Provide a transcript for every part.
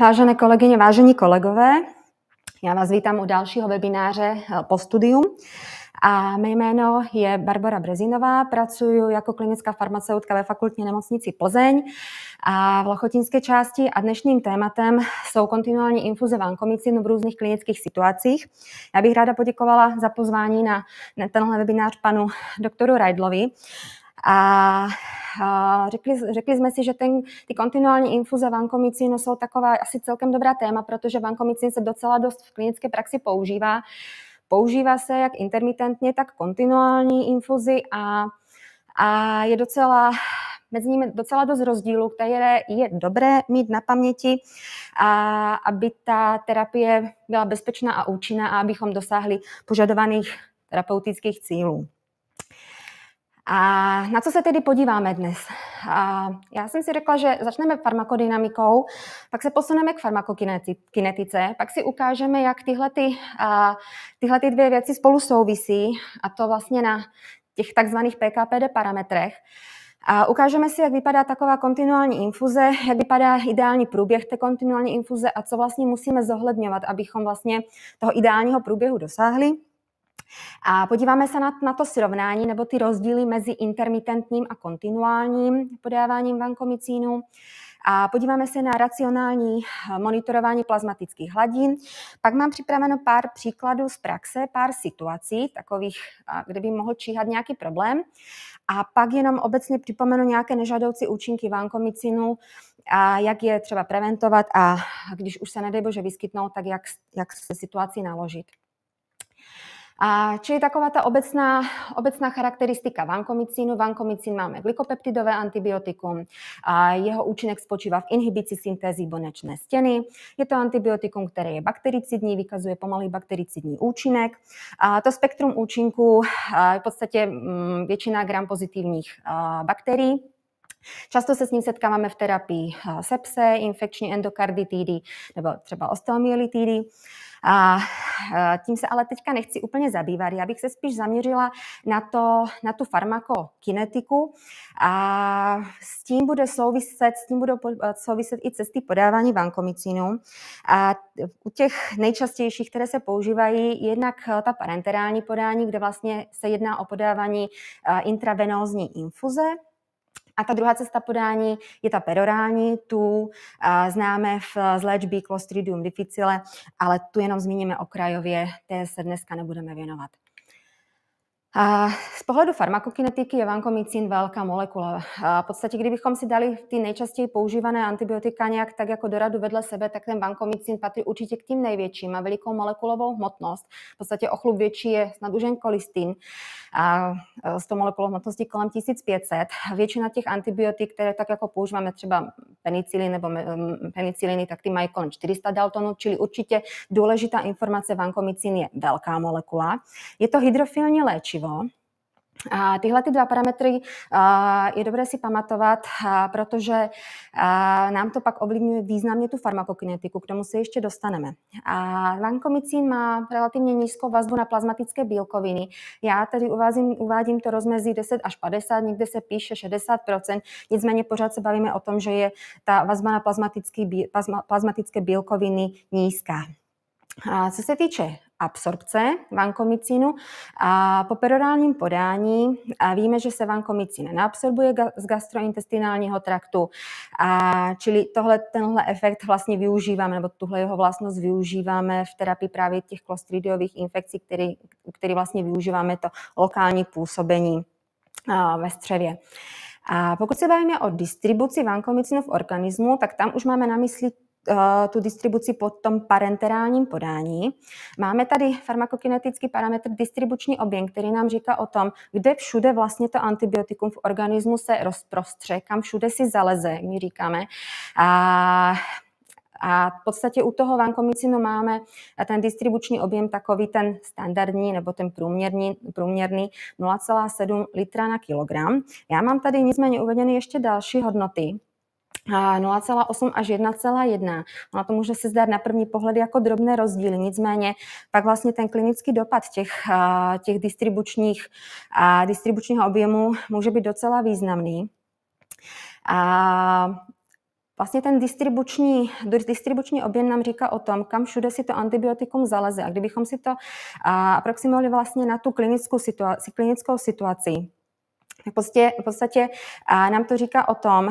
Vážené kolegyně, vážení kolegové, já vás vítám u dalšího webináře eh, po studium. A mé jméno je Barbara Brezinová, pracuji jako klinická farmaceutka ve fakultní nemocnici Plzeň a v Lochotinské části a dnešním tématem jsou kontinuální infuze vankomicinu v různých klinických situacích. Já bych ráda poděkovala za pozvání na, tenhle webinář panu doktoru Rajdlovi, a řekli, řekli jsme si, že ten, ty kontinuální infuze vankomicínu jsou taková asi celkem dobrá téma, protože vankomicín se docela dost v klinické praxi používá. Používá se jak intermitentně, tak kontinuální infuzi a, a je docela mezi nimi docela dost rozdílů, které je dobré mít na paměti, a aby ta terapie byla bezpečná a účinná a abychom dosáhli požadovaných terapeutických cílů. A na co se tedy podíváme dnes? A já jsem si řekla, že začneme farmakodynamikou, pak se posuneme k farmakokinetice, pak si ukážeme, jak tyhle, ty, a, tyhle ty dvě věci spolu souvisí, a to vlastně na těch takzvaných PKPD parametrech. A ukážeme si, jak vypadá taková kontinuální infuze, jak vypadá ideální průběh té kontinuální infuze a co vlastně musíme zohledňovat, abychom vlastně toho ideálního průběhu dosáhli. A podíváme se na, na to srovnání nebo ty rozdíly mezi intermitentním a kontinuálním podáváním vankomicínu. A podíváme se na racionální eh, monitorování plazmatických hladin. Pak mám připraveno pár příkladů z praxe, pár situací, takových, eh, kde by mohl číhat nějaký problém. A pak jenom obecně připomenu nějaké nežádoucí účinky vankomicinu a jak je třeba preventovat a když už se nedej bože vyskytnou, tak jak, jak se situaci naložit. A čo je taková ta obecná, obecná charakteristika vankomicínu? Vankomicín máme glykopeptidové antibiotikum, a jeho účinek spočívá v inhibici syntézy bonečné stěny. Je to antibiotikum, které je baktericidní, vykazuje pomalý baktericidní účinek. A to spektrum účinku je v podstatě mm, většina gram pozitivních bakterií, Často se s ním setkáváme v terapii sepse, infekční endokarditidy nebo třeba Uh, a eh, tím se ale teďka nechci úplně zabývat. Já bych se spíš zaměřila na, to, na tu farmakokinetiku a s tím bude souviset, s tím budou eh, souviset i cesty podávání vankomicinu. A u těch nejčastějších, které se používají, jednak eh, ta parenterální podání, kde vlastně se jedná o podávání intravenózní infuze, a ta druhá cesta podání je ta perorální, tu eh, známe v, eh, z léčby Clostridium difficile, ale tu jenom zmíníme okrajově, té se dneska nebudeme věnovat. A z pohledu farmakokinetiky je vankomicín velká molekula. A v podstatě, kdybychom si dali ty nejčastěji používané antibiotika nějak tak jako doradu vedle sebe, tak ten vankomicín patří určitě k tím největším. Má velikou molekulovou hmotnost. V podstatě o větší je snad už jen kolistín. A e, s tou molekulou hmotnosti kolem 1500. Většina těch antibiotik, které tak jako používáme třeba penicilin nebo peniciliny, tak ty mají kolem 400 daltonů, čili určitě důležitá informace vankomicín je velká molekula. Je to hydrofilní léčivo léčivo. A tyhle ty dva parametry je dobré si pamatovat, protože nám to pak ovlivňuje významně tu farmakokinetiku, k tomu se ještě dostaneme. A lankomicín má relativně nízkou vazbu na plazmatické bílkoviny. Já tedy uvázím, uvádím to rozmezí 10 až 50, někde se píše 60 nicméně pořád se bavíme o tom, že je ta vazba na plazmatické, plazmatické bílkoviny nízká. A co se týče absorpce vankomicínu. A po perorálním podání a víme, že se vankomicín neabsorbuje z gastrointestinálního traktu, a čili tohle, tenhle efekt vlastně využíváme, nebo tuhle jeho vlastnost využíváme v terapii právě těch klostridiových infekcí, který, který vlastně využíváme to lokální působení ve střevě. A pokud se bavíme o distribuci vankomicinu v organismu, tak tam už máme na mysli Eh, tu distribuci po tom parenterálním podání. Máme tady farmakokinetický parametr distribuční objem, který nám říká o tom, kde všude vlastně to antibiotikum v organismu se rozprostře, kam všude si zaleze, jak my říkáme. A a v podstatě u toho vankomicinu máme ten distribuční objem takový ten standardní nebo ten průměrný, průměrný 0,7 litra na kilogram. Já mám tady nicméně uvedeny ještě další hodnoty, 0,8 až 1,1. Ono to může se zdát na první pohled jako drobné rozdíly, nicméně pak vlastně ten klinický dopad těch, těch distribučních, distribučního objemu může být docela významný. A vlastně ten distribuční, distribuční objem nám říká o tom, kam všude si to antibiotikum zaleze. A kdybychom si to aproximovali vlastně na tu klinickou, situaci, klinickou situaci, v podstatě, nám to říká o tom,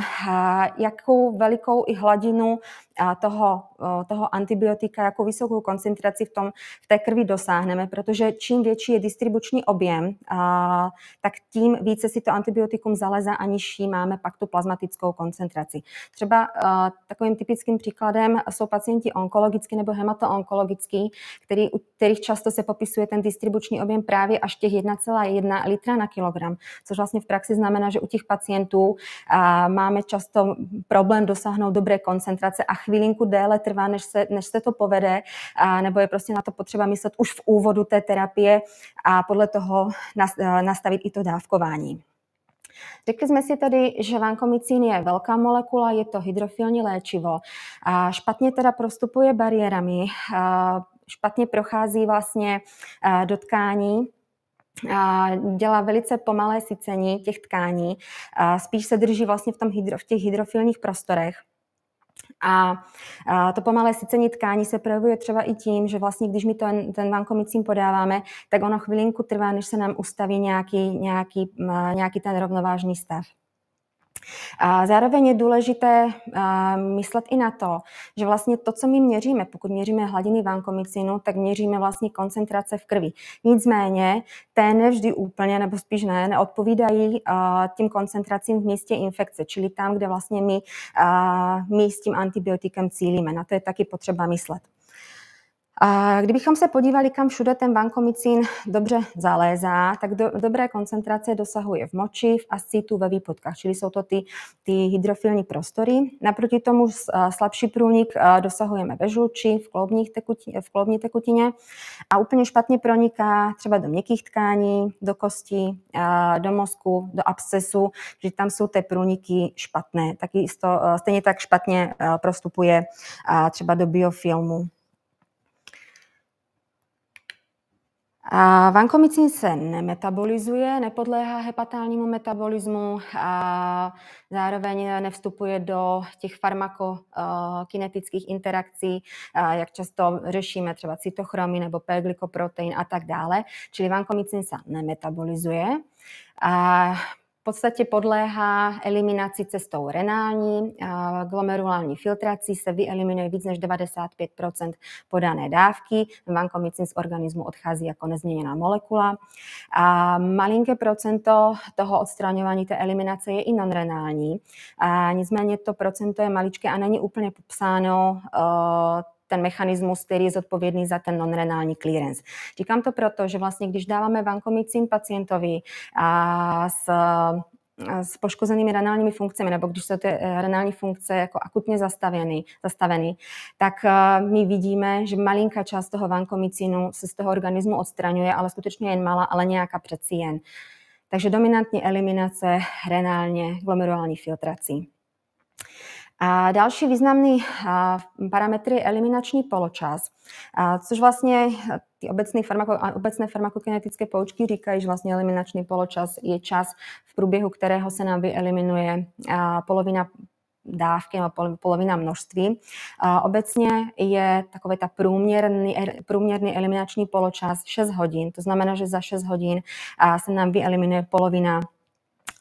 jakou velikou i hladinu toho, toho antibiotika, jako vysokou koncentraci v, tom, v té krvi dosáhneme, protože čím větší je distribuční objem, tak tím více si to antibiotikum zaleza a nižší máme pak tu plazmatickou koncentraci. Třeba takovým typickým příkladem jsou pacienti onkologicky nebo hematoonkologicky, který, u kterých často se popisuje ten distribuční objem právě až těch 1,1 litra na kilogram, což vlastně v praxi znamená, že u těch pacientů máme často problém dosáhnout dobré koncentrace a Chvílinku déle trvá, než se, než se to povede, a nebo je prostě na to potřeba myslet už v úvodu té terapie a podle toho eh, nastavit i to dávkování. Řekli jsme si tady, že vankomicín je velká molekula, je to hydrofilní léčivo. A špatně teda prostupuje bariérami, a špatně prochází vlastně dotkání a dělá velice pomalé sycení těch tkání, a spíš se drží vlastně v, tom hydro, v těch hydrofilních prostorech. A, a to pomalé sycení tkání se projevuje třeba i tím, že vlastně, když my ten, ten vankomicín podáváme, tak ono chvilinku trvá, než se nám ustaví nějaký, nějaký, nějaký ten rovnovážný stav. A zároveň je důležité myslet i na to, že vlastně to, co my měříme, pokud měříme hladiny vankomicinu, tak měříme vlastně koncentrace v krvi. Nicméně té nevždy úplně, nebo spíš ne, neodpovídají tím koncentracím v místě infekce, čili tam, kde vlastně my, my s tím antibiotikem cílíme. Na to je taky potřeba myslet. A kdybychom se podívali, kam všude ten vankomicín dobře zalézá, tak do, dobré koncentrace dosahuje v moči, v ascitu, ve výpotkách, čili jsou to ty, ty hydrofilní prostory. Naproti tomu slabší průnik dosahujeme ve žluči, v, kloubních tekutině, v tekutině a úplně špatně proniká třeba do měkkých tkání, do kosti, do mozku, do abscesu, že tam jsou ty průniky špatné. Taky stejně tak špatně prostupuje třeba do biofilmu. A vankomycin se nemetabolizuje, nepodléhá hepatálnímu metabolismu a zároveň nevstupuje do těch farmakokinetických interakcí, jak často řešíme třeba cytochromy nebo P-glykoprotein a tak dále. Čili vankomycin se nemetabolizuje. A v podstatě podléhá eliminaci cestou renální. Glomerulální filtrací se vyeliminuje víc než 95 podané dávky. Vankomycin z organismu odchází jako nezměněná molekula. A malinké procento toho odstraňování té eliminace je i nonrenální. A nicméně to procento je maličké a není úplně popsáno eh, ten mechanismus, který je zodpovědný za ten nonrenální clearance. Říkám to proto, že vlastně, když dáváme vankomycin pacientovi a s s poškozenými renálními funkcemi, nebo když jsou ty eh, renální funkce jako akutně zastaveny, zastaveny tak eh, my vidíme, že malinká část toho vankomicinu se z toho organismu odstraňuje, ale skutečně jen malá, ale nějaká přeci jen. Takže dominantní eliminace renálně glomerulální filtrací. A další významný parametr je eliminační poločas, což vlastně e, ty obecné, farmako, obecné farmakokinetické poučky říkají, že vlastně eliminační poločas je čas, v průběhu kterého se nám vyeliminuje polovina dávky nebo polovina množství. A obecně je takový ta průměrný, e, průměrný eliminační poločas 6 hodin, to znamená, že za 6 hodin se nám vyeliminuje polovina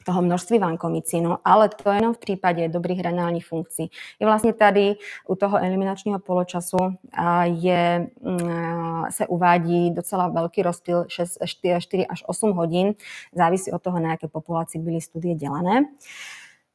toho množství vankomicínu, ale to jenom v případě dobrých renálních funkcí. I vlastně tady u toho eliminačního poločasu je, mm, se uvádí docela velký rozdíl 6, 4, 4 až 8 hodin, závisí od toho, na jaké populaci byly studie dělané.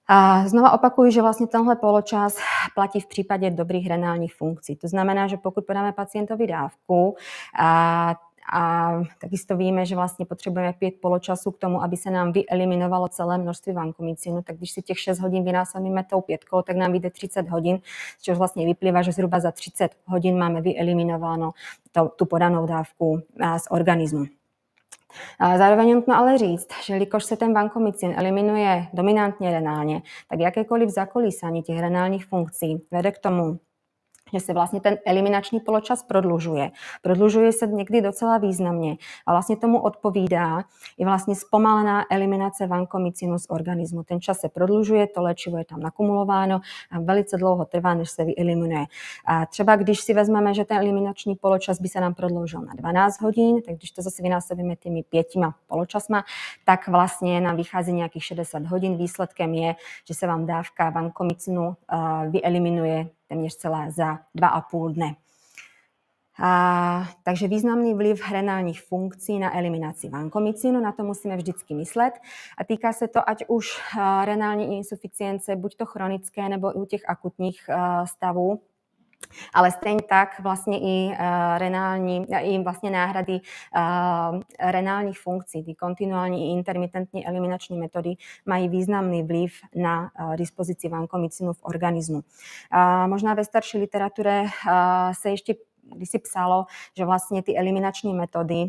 A znova opakuju, že vlastně tenhle poločas platí v případě dobrých renálních funkcí. To znamená, že pokud podáme pacientovi dávku, a a takisto víme, že vlastně potřebujeme pět poločasů k tomu, aby se nám vyeliminovalo celé množství vankomicinu. Tak když si těch 6 hodin vynásobíme tou pětkou, tak nám vyjde 30 hodin, z čehož vlastně vyplývá, že zhruba za 30 hodin máme vyeliminováno to, tu podanou dávku eh, z organismu. A zároveň nutno ale říct, že jelikož se ten vankomicin eliminuje dominantně renálně, tak jakékoliv zakolísání těch renálních funkcí vede k tomu, že se vlastně ten eliminační poločas prodlužuje. Prodlužuje se někdy docela významně a vlastně tomu odpovídá i vlastně zpomalená eliminace vankomicinu z organismu. Ten čas se prodlužuje, to léčivo je tam nakumulováno a velice dlouho trvá, než se vyeliminuje. A třeba když si vezmeme, že ten eliminační poločas by se nám prodloužil na 12 hodin, tak když to zase vynásobíme těmi pětima poločasma, tak vlastně nám vychází nějakých 60 hodin. Výsledkem je, že se vám dávka vankomicinu eh, vyeliminuje téměř celé za dva a půl dne. A, takže významný vliv renálních funkcí na eliminaci vankomicínu, na to musíme vždycky myslet. A týká se to ať už renální insuficience, buď to chronické, nebo i u těch akutních stavů, ale stejně tak vlastně i uh, renální, i vlastně náhrady uh, renálních funkcí, ty kontinuální i intermitentní eliminační metody mají významný vliv na uh, dispozici vankomicinu v organismu. Možná ve starší literatuře se ještě kdysi psalo, že vlastně ty eliminační metody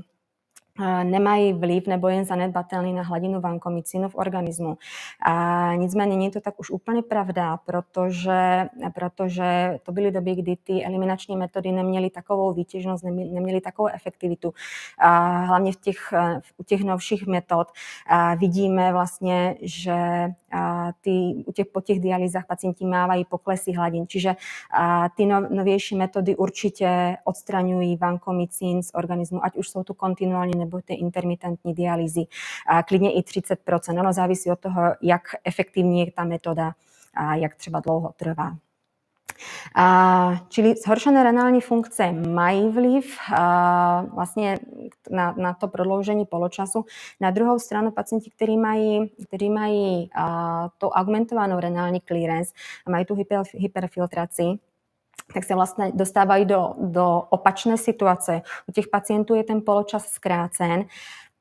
nemají vliv nebo jen zanedbatelný na hladinu vankomicínu v organismu. A nicméně není to tak už úplně pravda, protože, protože to byly doby, kdy ty eliminační metody neměly takovou výtěžnost, neměly takovou efektivitu. A hlavně v těch, u těch novších metod vidíme vlastně, že ty, u těch, po těch dialýzách pacienti mávají poklesy hladin, čiže ty no, novější metody určitě odstraňují vankomicín z organismu, ať už jsou to kontinuální nebo té intermitentní dialýzy, a klidně i 30%. Ono závisí od toho, jak efektivní je ta metoda a jak třeba dlouho trvá. A, čili zhoršené renální funkce mají vliv a, vlastně na, na to prodloužení poločasu. Na druhou stranu pacienti, kteří mají, kteří mají a, tu augmentovanou renální clearance a mají tu hyper, hyperfiltraci, tak se vlastně dostávají do, do opačné situace. U těch pacientů je ten poločas zkrácen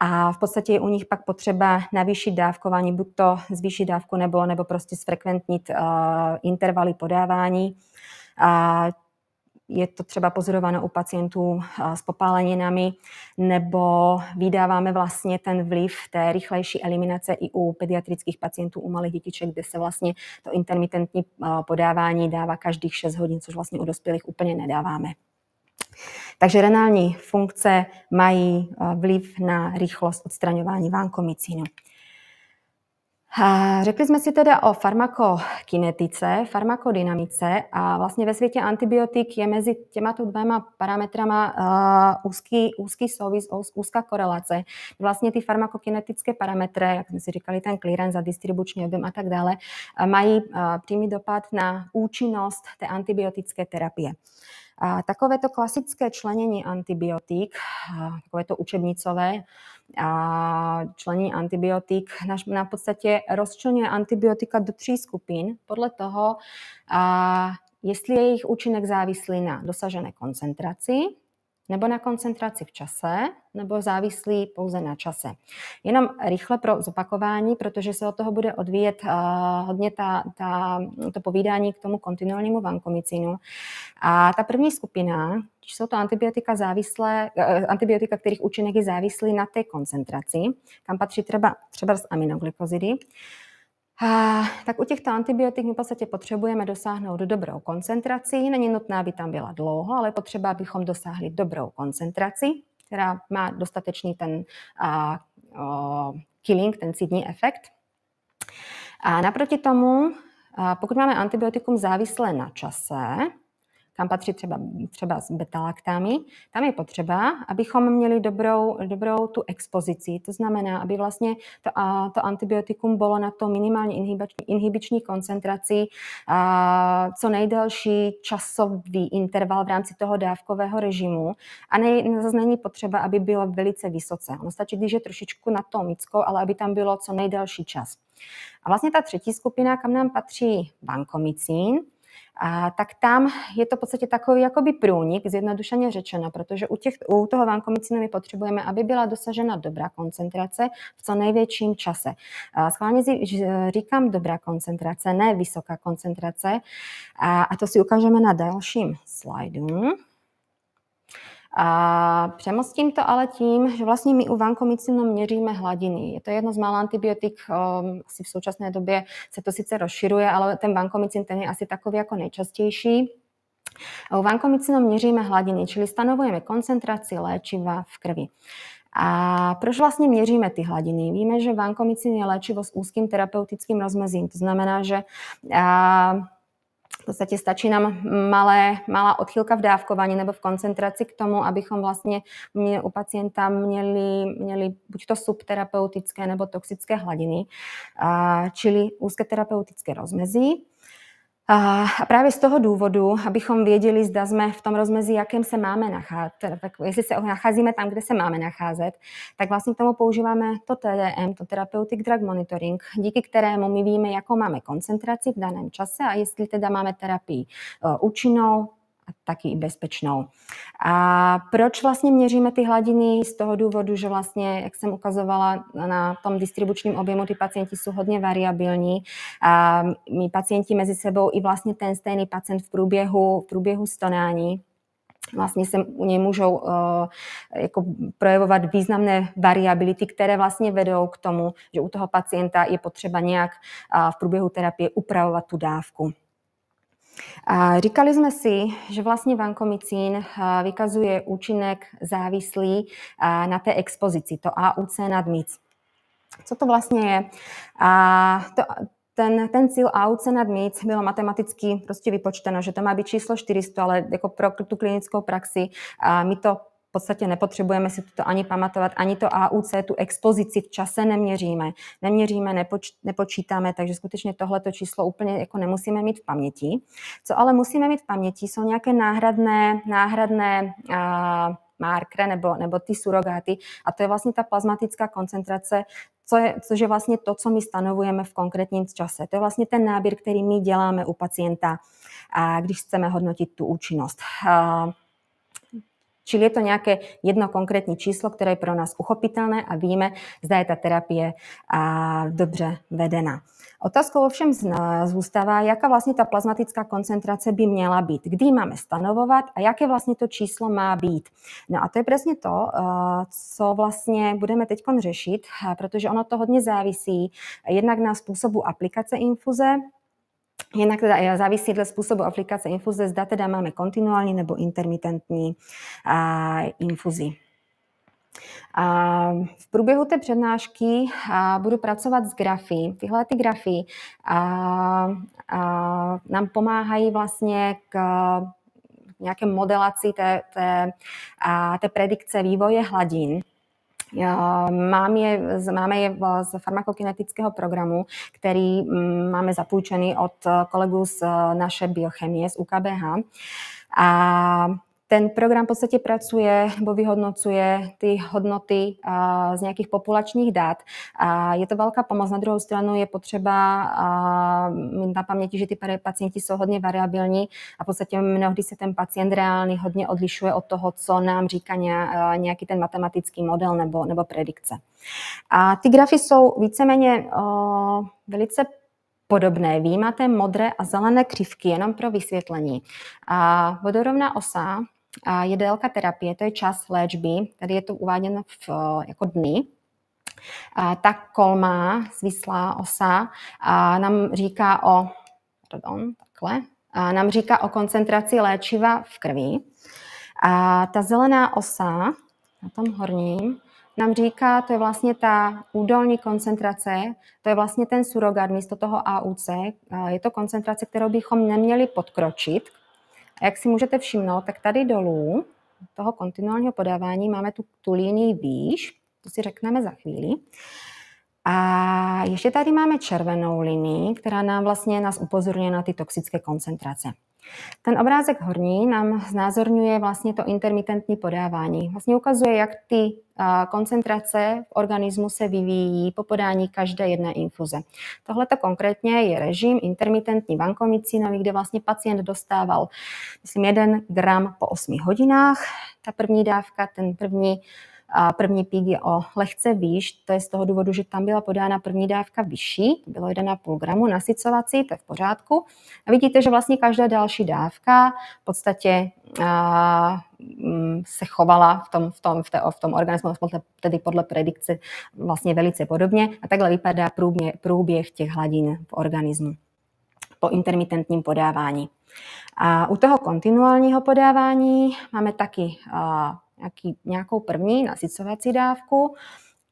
a v podstatě je u nich pak potřeba navýšit dávkování, buď to zvýšit dávku nebo, nebo prostě zfrekventnit uh, intervaly podávání. Uh, je to třeba pozorováno u pacientů eh, s popáleninami, nebo vydáváme vlastně ten vliv té rychlejší eliminace i u pediatrických pacientů, u malých dětiček, kde se vlastně to intermitentní eh, podávání dává každých 6 hodin, což vlastně u dospělých úplně nedáváme. Takže renální funkce mají eh, vliv na rychlost odstraňování vánkomicínu. Řekli jsme si teda o farmakokinetice, farmakodynamice a vlastně ve světě antibiotik je mezi těmato dvěma parametrama uh, úzký, úzký souvis, úzká korelace. Vlastně ty farmakokinetické parametry, jak jsme si říkali, ten clearance a distribuční objem a tak dále, eh, mají uh, přímý dopad na účinnost té antibiotické terapie. Uh, a takovéto klasické členění antibiotik, takovéto učebnicové členění antibiotik, na podstatě rozčlenuje antibiotika do tří skupin podle toho, jestli je jejich účinek závislý na dosažené koncentraci, nebo na koncentraci v čase, nebo závislí pouze na čase. Jenom rychle pro zopakování, protože se od toho bude odvíjet uh, hodně ta, ta, to povídání k tomu kontinuálnímu vankomicinu. A ta první skupina, jsou to antibiotika, závislé, uh, antibiotika, kterých účinek je závislý na té koncentraci, kam patří třeba, třeba z aminoglykozidy, a, tak u těchto antibiotik my v podstatě potřebujeme dosáhnout dobrou koncentraci. Není nutná, aby tam byla dlouho, ale potřeba, abychom dosáhli dobrou koncentraci, která má dostatečný ten a, o, killing, ten cidní efekt. A naproti tomu, a pokud máme antibiotikum závislé na čase, kam patří třeba, třeba s betalaktami, tam je potřeba, abychom měli dobrou, dobrou tu expozici. To znamená, aby vlastně to, a, to antibiotikum bylo na to minimálně inhibiční, inhibiční koncentraci a, co nejdelší časový interval v rámci toho dávkového režimu. A ne, zase není potřeba, aby bylo velice vysoce. Ono stačí, když je trošičku na to mickou, ale aby tam bylo co nejdelší čas. A vlastně ta třetí skupina, kam nám patří bankomicín, a tak tam je to v podstatě takový jakoby průnik, zjednodušeně řečeno, protože u, těch, u toho vankomicinu my potřebujeme, aby byla dosažena dobrá koncentrace v co největším čase. A schválně říkám dobrá koncentrace, ne vysoká koncentrace. A, a to si ukážeme na dalším slajdu. A přemostím to ale tím, že vlastně my u vankomicinu měříme hladiny. Je to jedno z mála antibiotik, um, asi v současné době se to sice rozširuje, ale ten vankomicin ten je asi takový jako nejčastější. U vankomicinu měříme hladiny, čili stanovujeme koncentraci léčiva v krvi. A proč vlastně měříme ty hladiny? Víme, že vankomicin je léčivo s úzkým terapeutickým rozmezím. To znamená, že podstatě stačí nám malé, malá odchylka v dávkování nebo v koncentraci k tomu, abychom vlastně u pacienta měli, měli buď to subterapeutické nebo toxické hladiny, čili úzké terapeutické rozmezí. A právě z toho důvodu, abychom věděli, zda jsme v tom rozmezí, jakém se máme nacházet, jestli se nacházíme tam, kde se máme nacházet, tak vlastně k tomu používáme to TDM, to Therapeutic Drug Monitoring, díky kterému my víme, jakou máme koncentraci v daném čase a jestli teda máme terapii e, účinnou, taky i bezpečnou. A proč vlastně měříme ty hladiny? Z toho důvodu, že vlastně, jak jsem ukazovala, na tom distribučním objemu ty pacienti jsou hodně variabilní. A my pacienti mezi sebou i vlastně ten stejný pacient v průběhu, v průběhu stonání vlastně se u něj můžou uh, jako projevovat významné variability, které vlastně vedou k tomu, že u toho pacienta je potřeba nějak uh, v průběhu terapie upravovat tu dávku. A říkali jsme si, že vlastně vankomicín eh, vykazuje účinek závislý eh, na té expozici, to AUC nad MIC. Co to vlastně je? A to, ten, ten cíl AUC nad MIC bylo matematicky prostě vypočteno, že to má být číslo 400, ale jako pro tu klinickou praxi a my to podstatě nepotřebujeme si to ani pamatovat, ani to AUC, tu expozici v čase neměříme. Neměříme, nepoč, nepočítáme, takže skutečně tohleto číslo úplně jako nemusíme mít v paměti. Co ale musíme mít v paměti, jsou nějaké náhradné, náhradné a, markre nebo, nebo ty surogáty a to je vlastně ta plazmatická koncentrace, co je, což je vlastně to, co my stanovujeme v konkrétním čase. To je vlastně ten náběr, který my děláme u pacienta, a když chceme hodnotit tu účinnost. A, Čili je to nějaké jedno konkrétní číslo, které je pro nás uchopitelné a víme, zda je ta terapie a, dobře vedena. Otázkou ovšem zůstává, jaká vlastně ta plazmatická koncentrace by měla být, kdy ji máme stanovovat a jaké vlastně to číslo má být. No a to je přesně to, co vlastně budeme teď řešit, protože ono to hodně závisí jednak na způsobu aplikace infuze, Jinak teda eh, závisí dle způsobu aplikace infuze, zda teda máme kontinuální nebo intermitentní a, eh, infuzi. A v průběhu té přednášky a, eh, budu pracovat s grafy. Tyhle ty grafy a, a, nám pomáhají vlastně k nějaké modelaci té, té, a, té predikce vývoje hladin Mám je, máme je z farmakokinetického programu, který mm, máme zapůjčený od kolegů z e, naše biochemie, z UKBH. A ten program v podstatě pracuje nebo vyhodnocuje ty hodnoty z nějakých populačních dát. A je to velká pomoc. Na druhou stranu je potřeba mít na paměti, že ty pacienti jsou hodně variabilní a v podstatě mnohdy se ten pacient reálně hodně odlišuje od toho, co nám říká nějaký ten matematický model nebo, nebo predikce. A ty grafy jsou víceméně velice podobné. Výjima máte modré a zelené křivky jenom pro vysvětlení. A vodorovná osa je délka terapie, to je čas léčby, tady je to uváděno v, eh, jako dny, ta kolma, svislá osa, nám říká o, pardon, takhle, nám říká o koncentraci léčiva v krvi. A ta zelená osa na tom horním nám říká, to je vlastně ta údolní koncentrace, to je vlastně ten surogat místo toho AUC, je to koncentrace, kterou bychom neměli podkročit, a jak si můžete všimnout, tak tady dolů toho kontinuálního podávání máme tu, tu linii výš, to si řekneme za chvíli. A ještě tady máme červenou linii, která nám vlastně nás upozorňuje na ty toxické koncentrace. Ten obrázek horní nám znázorňuje vlastně to intermitentní podávání. Vlastně ukazuje, jak ty koncentrace v organismu se vyvíjí po podání každé jedné infuze. Tohle to konkrétně je režim intermitentní vankomicinový, kde vlastně pacient dostával, myslím, 1 gram po 8 hodinách. Ta první dávka, ten první První pík je o lehce výš, to je z toho důvodu, že tam byla podána první dávka vyšší, to bylo 1,5 gramu nasycovací, to je v pořádku. A vidíte, že vlastně každá další dávka v podstatě a, mm, se chovala v tom, v tom, v té, v tom organismu, tedy podle predikce vlastně velice podobně. A takhle vypadá průběh, průběh těch hladin v organismu po intermitentním podávání. A u toho kontinuálního podávání máme taky a, nějaký, nějakou první nasycovací dávku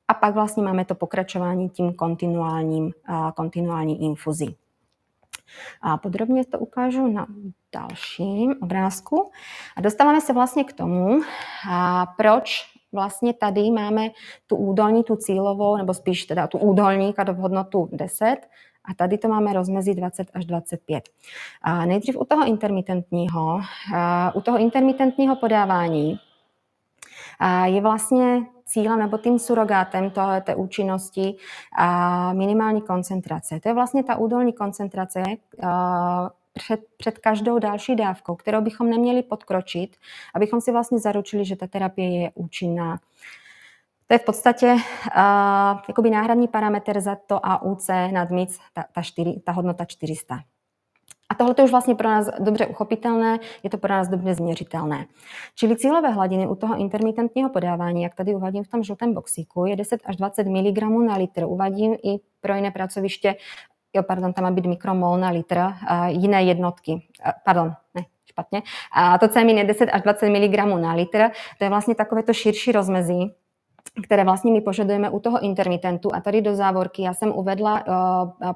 a pak vlastně máme to pokračování tím kontinuálním, kontinuální infuzí. A podrobně to ukážu na dalším obrázku. A dostáváme se vlastně k tomu, a proč vlastně tady máme tu údolní, tu cílovou, nebo spíš teda tu údolní kadovou hodnotu 10 a tady to máme rozmezí 20 až 25. A nejdřív u toho intermitentního, u toho intermitentního podávání je vlastně cílem nebo tím surogátem tohle té účinnosti a minimální koncentrace. To je vlastně ta údolní koncentrace, eh, před, před každou další dávkou, kterou bychom neměli podkročit, abychom si vlastně zaručili, že ta terapie je účinná. To je v podstatě uh, jakoby náhradní parametr za to AUC nad MIC, ta, ta, ta hodnota 400. A tohle je už vlastně pro nás dobře uchopitelné, je to pro nás dobře změřitelné. Čili cílové hladiny u toho intermitentního podávání, jak tady uvádím v tom žlutém boxíku, je 10 až 20 mg na litr. Uvádím i pro jiné pracoviště, jo, pardon, tam má být mikromol na litr, a jiné jednotky, a, pardon, ne, špatně. A to co je 10 až 20 mg na litr, to je vlastně takové to širší rozmezí, které vlastně my požadujeme u toho intermitentu. A tady do závorky já jsem uvedla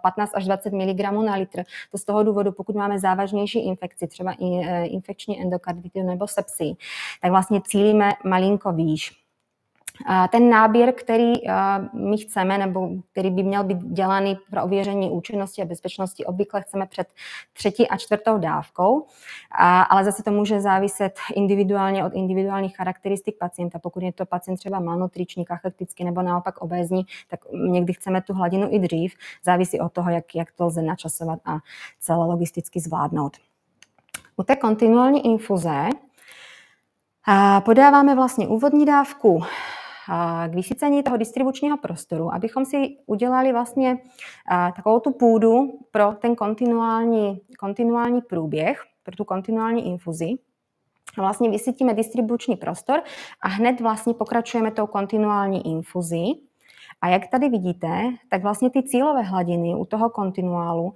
15 eh, až 20 mg na litr. To z toho důvodu, pokud máme závažnější infekci, třeba i eh, infekční endokarditidu nebo sepsii, tak vlastně cílíme malinko výš ten náběr, který eh, my chceme, nebo který by měl být dělaný pro ověření účinnosti a bezpečnosti, obvykle chceme před třetí a čtvrtou dávkou, ale zase to může záviset individuálně od individuálních charakteristik pacienta. Pokud je to pacient třeba malnutriční, achektický nebo naopak obézní, tak někdy chceme tu hladinu i dřív, závisí od toho, jak, jak to lze načasovat a celé logisticky zvládnout. U té kontinuální infuze eh, podáváme vlastně úvodní dávku k vysycení toho distribučního prostoru, abychom si udělali vlastně takovou tu půdu pro ten kontinuální, kontinuální průběh, pro tu kontinuální infuzi. Vlastně vysytíme distribuční prostor a hned vlastně pokračujeme tou kontinuální infuzí. A jak tady vidíte, tak vlastně ty cílové hladiny u toho kontinuálu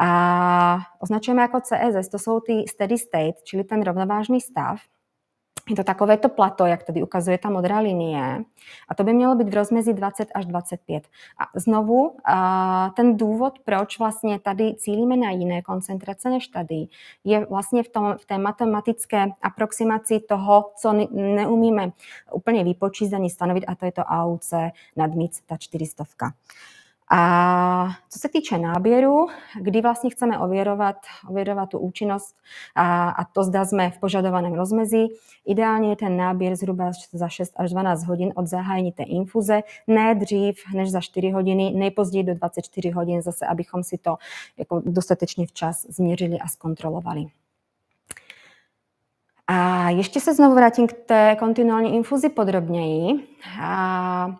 a označujeme jako CSS, e to jsou ty steady state, čili ten rovnovážný stav je to takovéto plato, jak tady ukazuje ta modrá linie. A to by mělo být v rozmezí 20 až 25. A znovu ten důvod, proč vlastně tady cílíme na jiné koncentrace než tady, je vlastně v, tom, v té matematické aproximaci toho, co neumíme úplně vypočíst ani stanovit, a to je to AUC nad MIC, ta 400. A co se týče náběru, kdy vlastně chceme ověrovat, ověrovat tu účinnost a, a to zda jsme v požadovaném rozmezí, ideálně je ten náběr zhruba za 6 až 12 hodin od zahájení té infuze, ne dřív než za 4 hodiny, nejpozději do 24 hodin zase, abychom si to jako dostatečně včas změřili a zkontrolovali. A ještě se znovu vrátím k té kontinuální infuzi podrobněji. A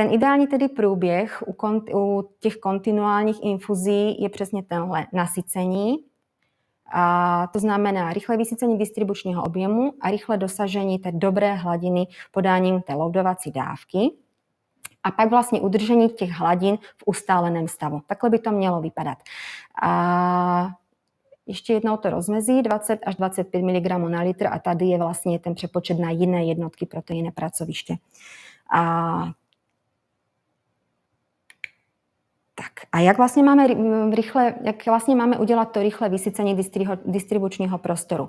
ten ideální tedy průběh u, kont- u těch kontinuálních infuzí je přesně tenhle. Nasycení, a to znamená rychlé vysycení distribučního objemu a rychlé dosažení té dobré hladiny podáním té loudovací dávky a pak vlastně udržení těch hladin v ustáleném stavu. Takhle by to mělo vypadat. A ještě jednou to rozmezí 20 až 25 mg na litr a tady je vlastně ten přepočet na jiné jednotky pro to jiné pracoviště. A Tak a jak vlastně máme rychle, jak vlastně máme udělat to rychlé vysycení distribučního prostoru?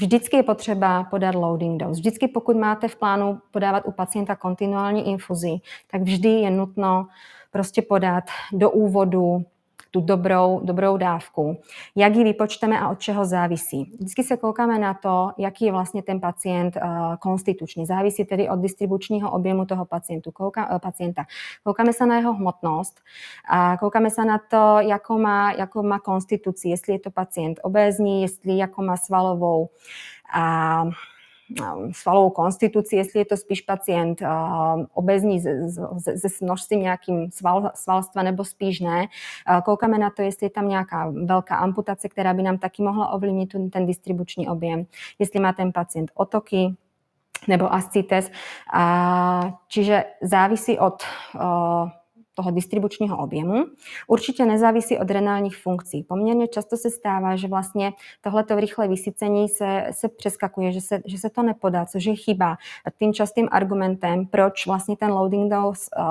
Vždycky je potřeba podat loading dose. Vždycky, pokud máte v plánu podávat u pacienta kontinuální infuzi, tak vždy je nutno prostě podat do úvodu tu dobrou, dobrou dávku. Jak ji vypočteme a od čeho závisí? Vždycky se koukáme na to, jaký je vlastně ten pacient eh, konstitučně. Závisí tedy od distribučního objemu toho pacientu, kouka, eh, pacienta. Koukáme se na jeho hmotnost, a koukáme se na to, jakou má, jakou má konstituci, jestli je to pacient obézní, jestli jakou má svalovou Uh, Um, svalovou konstituci, jestli je to spíš pacient uh, obezní se množstvím nějakým sval, svalstva nebo spíš ne. Uh, koukáme na to, jestli je tam nějaká velká amputace, která by nám taky mohla ovlivnit ten distribuční objem, jestli má ten pacient otoky, nebo ascites. A, čiže závisí od uh, toho distribučního objemu, určitě nezávisí od renálních funkcí. Poměrně často se stává, že vlastně tohleto rychlé vysycení se, se přeskakuje, že se, že se to nepodá, což je chyba. Tím častým argumentem, proč vlastně ten loading dose uh,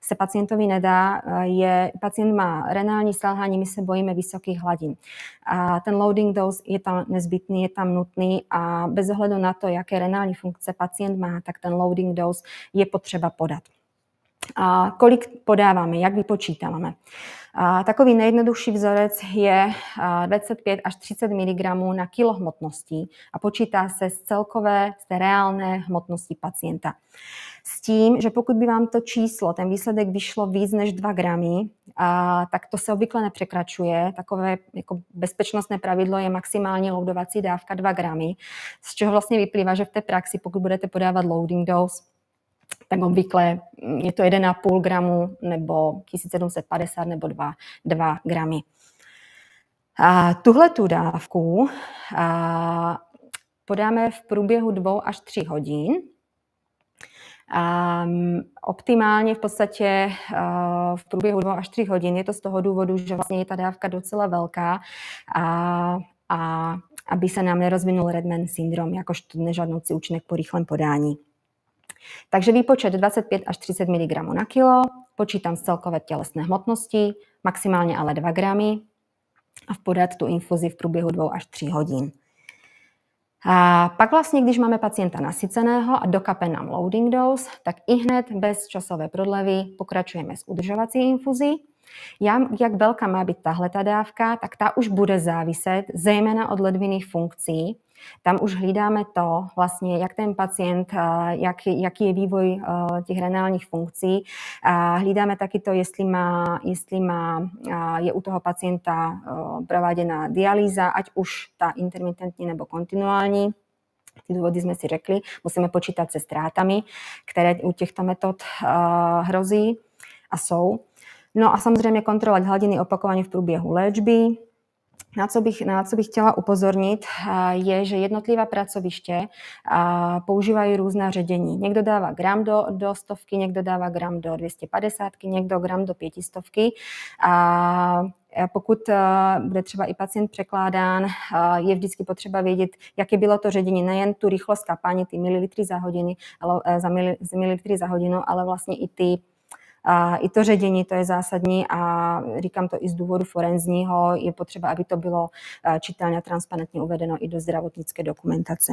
se pacientovi nedá, eh, je, pacient má renální selhání, my se bojíme vysokých hladin. A ten loading dose je tam nezbytný, je tam nutný a bez ohledu na to, jaké renální funkce pacient má, tak ten loading dose je potřeba podat. A kolik podáváme, jak vypočítáváme. A takový nejjednodušší vzorec je 25 až 30 mg na kilo hmotnosti a počítá se z celkové, z té reálné hmotnosti pacienta. S tím, že pokud by vám to číslo, ten výsledek vyšlo víc než 2 gramy, a, tak to se obvykle nepřekračuje. Takové jako bezpečnostné pravidlo je maximální loadovací dávka 2 gramy, z čeho vlastně vyplývá, že v té praxi, pokud budete podávat loading dose, tak obvykle mm, je to 1,5 gramu nebo 1750 nebo 2, 2 gramy. A tuhle tu dávku a podáme v průběhu dvou až tři hodin. A mm, optimálně v podstatě v průběhu dvou až tři hodin je to z toho důvodu, že vlastně je ta dávka docela velká a, a aby se nám nerozvinul Redman syndrom, jakož nežádnoucí účinek po rychlém podání. Takže výpočet 25 až 30 mg na kilo, počítám z celkové tělesné hmotnosti, maximálně ale 2 gramy a podat tu infuzi v průběhu 2 až 3 hodin. A pak vlastně, když máme pacienta nasyceného a dokape nám loading dose, tak i hned bez časové prodlevy pokračujeme s udržovací infuzí. Jak velká má být tahle ta dávka, tak ta už bude záviset zejména od ledviných funkcí, tam už hlídáme to, vlastně, jak ten pacient, jak, jaký je vývoj těch renálních funkcí. Hlídáme taky to, jestli, má, jestli má, je u toho pacienta prováděna dialýza, ať už ta intermitentní nebo kontinuální. Ty důvody jsme si řekli, musíme počítat se ztrátami, které u těchto metod hrozí a jsou. No a samozřejmě kontrolovat hladiny opakovaně v průběhu léčby, na co, bych, na co bych chtěla upozornit, eh, je, že jednotlivá pracoviště eh, používají různá ředění. Někdo dává gram do, do stovky, někdo dává gram do 250, někdo gram do 500. A eh, pokud bude třeba i pacient překládán, je vždycky potřeba vědět, jaké bylo to ředění, nejen tu rychlost kapání, ty mililitry za hodiny, ale, za, mili, za mililitry za hodinu, ale vlastně i ty a I to ředění, to je zásadní a říkám to i z důvodu forenzního, je potřeba, aby to bylo eh, čitelně a transparentně uvedeno i do zdravotnické dokumentace.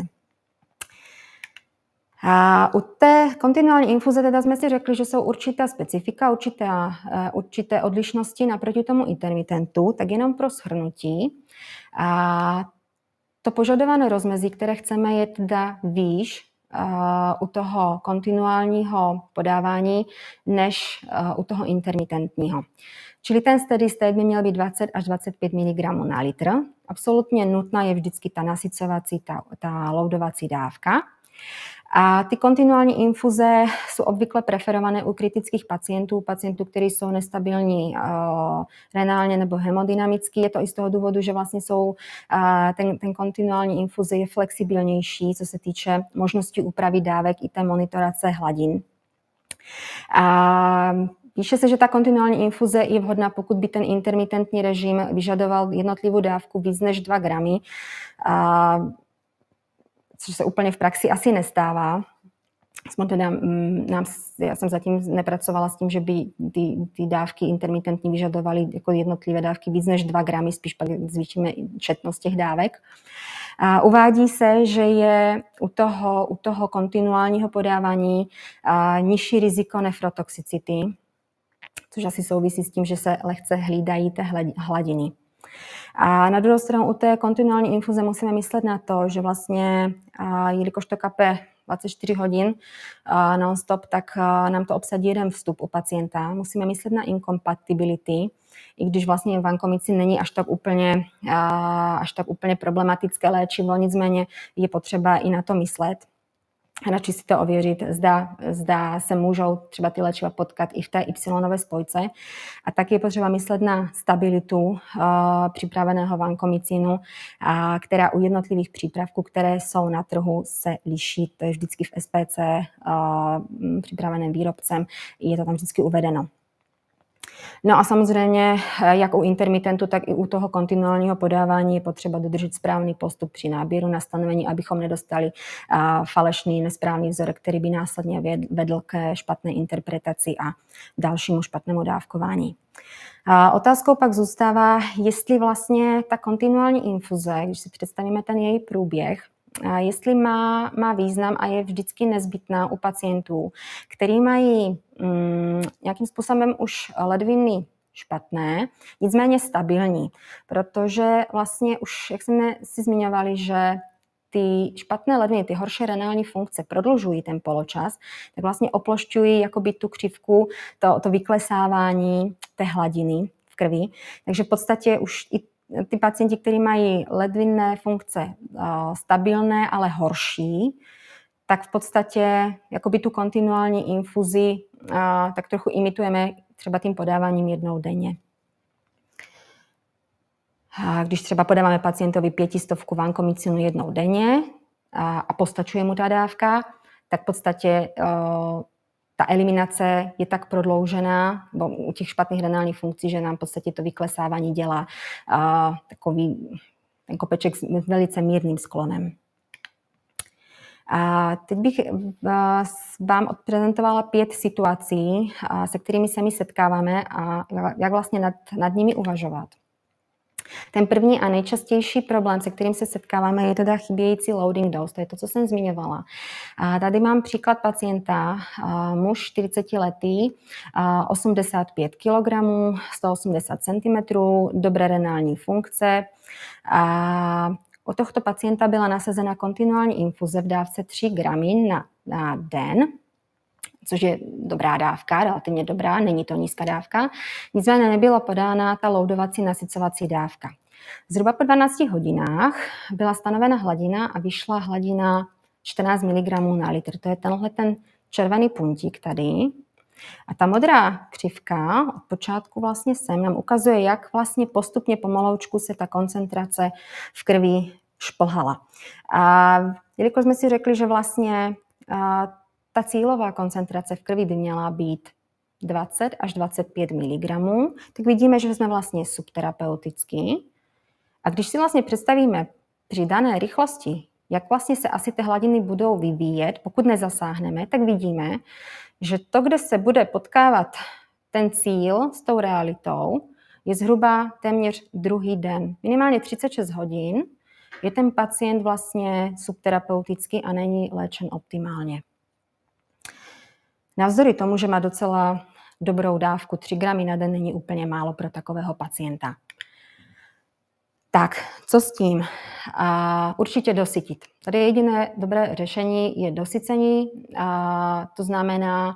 A u té kontinuální infuze teda jsme si řekli, že jsou určitá specifika, určité, eh, určité odlišnosti naproti tomu intermitentu, tak jenom pro shrnutí. A to požadované rozmezí, které chceme, je teda výš u toho kontinuálního podávání než eh, u toho intermitentního. Čili ten steady state by měl být 20 až 25 mg na litr. Absolutně nutná je vždycky ta nasycovací, ta, ta loudovací dávka. A ty kontinuální infuze jsou obvykle preferované u kritických pacientů, pacientů, kteří jsou nestabilní eh, renálně nebo hemodynamicky. Je to i z toho důvodu, že vlastně jsou, eh, ten, ten kontinuální infuze je flexibilnější, co se týče možnosti úpravy dávek i té monitorace hladin. A Píše se, že ta kontinuální infuze je vhodná, pokud by ten intermitentní režim vyžadoval jednotlivou dávku víc než 2 gramy. Uh, což se úplně v praxi asi nestává. Aspoň teda mm, nám, já jsem zatím nepracovala s tím, že by ty, ty dávky intermitentní vyžadovaly jako jednotlivé dávky víc než 2 gramy, spíš pak zvýšíme četnost těch dávek. A uvádí se, že je u toho, u toho kontinuálního podávání a, nižší riziko nefrotoxicity, což asi souvisí s tím, že se lehce hlídají té hladiny. A na druhou stranu u té kontinuální infuze musíme myslet na to, že vlastně, jelikož to kape 24 hodin non-stop, tak nám to obsadí jeden vstup u pacienta. Musíme myslet na inkompatibility, i když vlastně vankomici není až tak úplně, až tak úplně problematické léčivo, nicméně je potřeba i na to myslet radši si to ověřit, zda, zda se můžou třeba ty léčiva potkat i v té Y spojce. A tak je potřeba myslet na stabilitu uh, připraveného vankomicinu, a uh, která u jednotlivých přípravků, které jsou na trhu, se liší. To je vždycky v SPC uh, připraveném výrobcem, je to tam vždycky uvedeno. No a samozřejmě, eh, jak u intermitentu, tak i u toho kontinuálního podávání je potřeba dodržet správný postup při náběru na stanovení, abychom nedostali eh, falešný, nesprávný vzor, který by následně vedl ke špatné interpretaci a dalšímu špatnému dávkování. A otázkou pak zůstává, jestli vlastně ta kontinuální infuze, když si představíme ten její průběh, jestli má, má význam a je vždycky nezbytná u pacientů, který mají mm, nějakým způsobem už ledviny špatné, nicméně stabilní, protože vlastně už, jak jsme si zmiňovali, že ty špatné ledviny, ty horší renální funkce prodlužují ten poločas, tak vlastně oplošťují jakoby tu křivku, to, to vyklesávání té hladiny v krvi. Takže v podstatě už i ty pacienti, kteří mají ledvinné funkce eh, stabilné, ale horší, tak v podstatě jakoby tu kontinuální infuzi eh, tak trochu imitujeme třeba tím podáváním jednou denně. když třeba podáváme pacientovi pětistovku vankomicinu jednou denně a, eh, a postačuje mu ta dávka, tak v podstatě ta eliminace je tak prodloužená bo u těch špatných renálních funkcí, že nám v podstatě to vyklesávání dělá uh, takový ten kopeček s velice mírným sklonem. A teď bych vám odprezentovala pět situací, se kterými se my setkáváme a jak vlastně nad, nad nimi uvažovat. Ten první a nejčastější problém, se kterým se setkáváme, je teda chybějící loading dose. To je to, co jsem zmiňovala. A tady mám příklad pacienta, muž 40 letý, 85 kg, 180 cm, dobré renální funkce. A u tohoto pacienta byla nasazena kontinuální infuze v dávce 3 gramin na, na den což je dobrá dávka, relativně dobrá, není to nízká dávka. Nicméně nebyla podána ta loudovací nasycovací dávka. Zhruba po 12 hodinách byla stanovena hladina a vyšla hladina 14 mg na litr. To je tenhle ten červený puntík tady. A ta modrá křivka od počátku vlastně sem nám ukazuje, jak vlastně postupně pomaloučku se ta koncentrace v krvi šplhala. A jelikož jsme si řekli, že vlastně ta cílová koncentrace v krvi by měla být 20 až 25 mg, tak vidíme, že jsme vlastně subterapeuticky. A když si vlastně představíme při dané rychlosti, jak vlastně se asi ty hladiny budou vyvíjet, pokud nezasáhneme, tak vidíme, že to, kde se bude potkávat ten cíl s tou realitou, je zhruba téměř druhý den. Minimálně 36 hodin je ten pacient vlastně subterapeuticky a není léčen optimálně. Navzdory tomu, že má docela dobrou dávku 3 gramy na den, není úplně málo pro takového pacienta. Tak, co s tím? A určitě dosytit. Tady jediné dobré řešení je dosycení. A to znamená,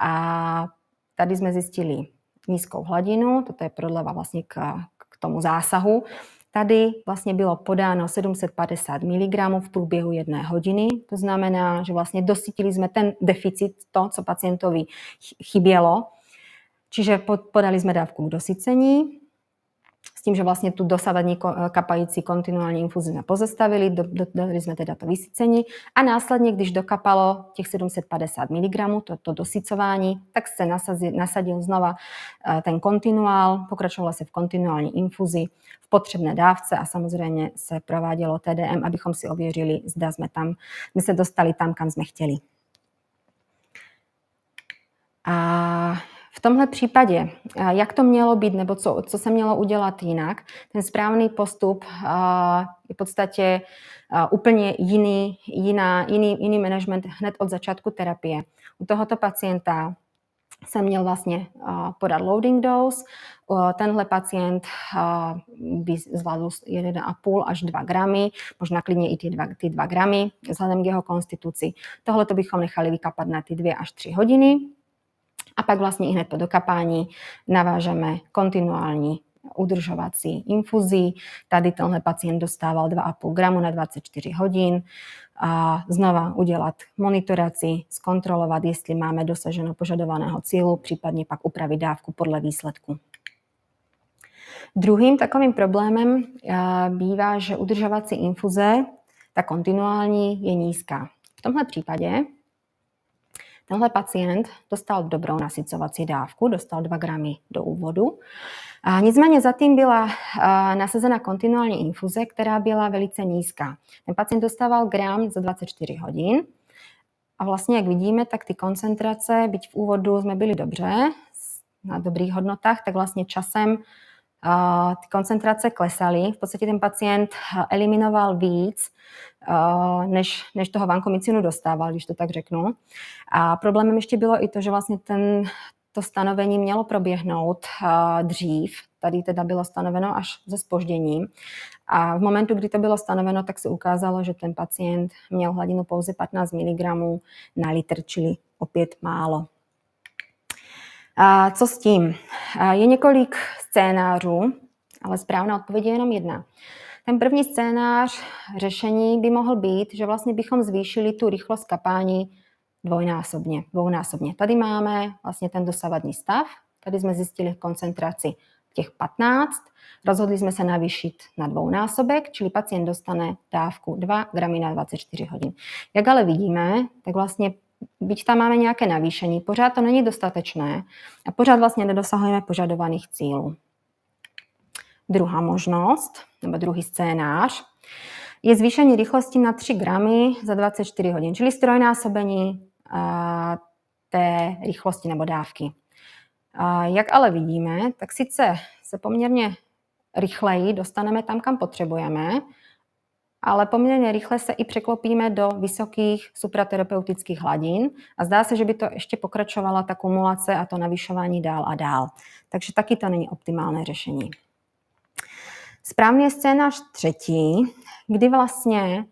a tady jsme zjistili nízkou hladinu, toto je prodleva vlastně k, k tomu zásahu. Tady vlastně bylo podáno 750 mg v průběhu jedné hodiny, to znamená, že vlastně dosytili jsme ten deficit, to, co pacientovi chybělo, čiže podali jsme dávku k dosycení s tím, že vlastně tu dosávadní kapající kontinuální infuzi sme pozastavili, dodali jsme teda to vysycení a následně, když dokapalo těch 750 mg, to, to dosycování, tak se nasadil, nasadil znova eh, ten kontinuál, pokračovalo se v kontinuální infuzi v potřebné dávce a samozřejmě se provádělo TDM, abychom si ověřili, zda jsme tam, my se dostali tam, kam jsme chtěli. A v tomhle případě, eh, jak to mělo být nebo co, co se mělo udělat jinak, ten správný postup eh, je v podstatě eh, úplně jiný, jiná, jiný, jiný management hned od začátku terapie. U tohoto pacienta jsem měl vlastně podat loading dose. Tenhle pacient by zvládl 1,5 až 2 gramy, možná klidně i ty 2, ty 2 gramy, vzhledem k jeho konstituci. Tohle to bychom nechali vykapat na ty 2 až 3 hodiny. A pak vlastne i hned po dokapání navážeme kontinuální udržovací infuzí. Tady tenhle pacient dostával 2,5 gramu na 24 hodin a znova udělat monitoraci, zkontrolovat, jestli máme dosaženo požadovaného cílu, případně pak upravit dávku podle výsledku. Druhým takovým problémem eh, bývá, že udržovací infuze, ta kontinuální, je nízká. V tomhle případě Tenhle pacient dostal dobrou nasycovací dávku, dostal 2 gramy do úvodu. A nicméně zatím byla nasazena kontinuální infuze, která byla velice nízká. Ten pacient dostával gram za 24 hodin. A vlastně, jak vidíme, tak ty koncentrace, byť v úvodu jsme byli dobře, na dobrých hodnotách, tak vlastně časem ty koncentrace klesaly. V podstatě ten pacient eh, eliminoval víc, eh, než, než toho vankomicinu dostával, když to tak řeknu. A problémem ještě bylo i to, že vlastně ten, to stanovení mělo proběhnout eh, dřív. Tady teda bylo stanoveno až ze spožděním. A v momentu, kdy to bylo stanoveno, tak se ukázalo, že ten pacient měl hladinu pouze 15 mg na litr, čili opět málo. A co s tím? Je několik scénářů, ale správná odpověď je jenom jedna. Ten první scénář řešení by mohl být, že vlastně bychom zvýšili tu rychlost kapání dvojnásobně, dvounásobně. Tady máme vlastně ten dosavadní stav, tady jsme zjistili koncentraci těch 15, rozhodli jsme se navýšit na dvounásobek, čili pacient dostane dávku 2 gramy na 24 hodin. Jak ale vidíme, tak vlastně byť tam máme nějaké navýšení, pořád to není dostatečné a pořád vlastně nedosahujeme požadovaných cílů. Druhá možnost, nebo druhý scénář, je zvýšení rychlosti na 3 gramy za 24 hodin, čili strojnásobení eh, té rychlosti nebo dávky. Eh, jak ale vidíme, tak sice se poměrně rychleji dostaneme tam, kam potřebujeme, ale poměrně rychle se i překlopíme do vysokých supraterapeutických hladin a zdá se, že by to ještě pokračovala ta kumulace a to navyšování dál a dál. Takže taky to není optimální řešení. Správný je scénář třetí, kdy vlastně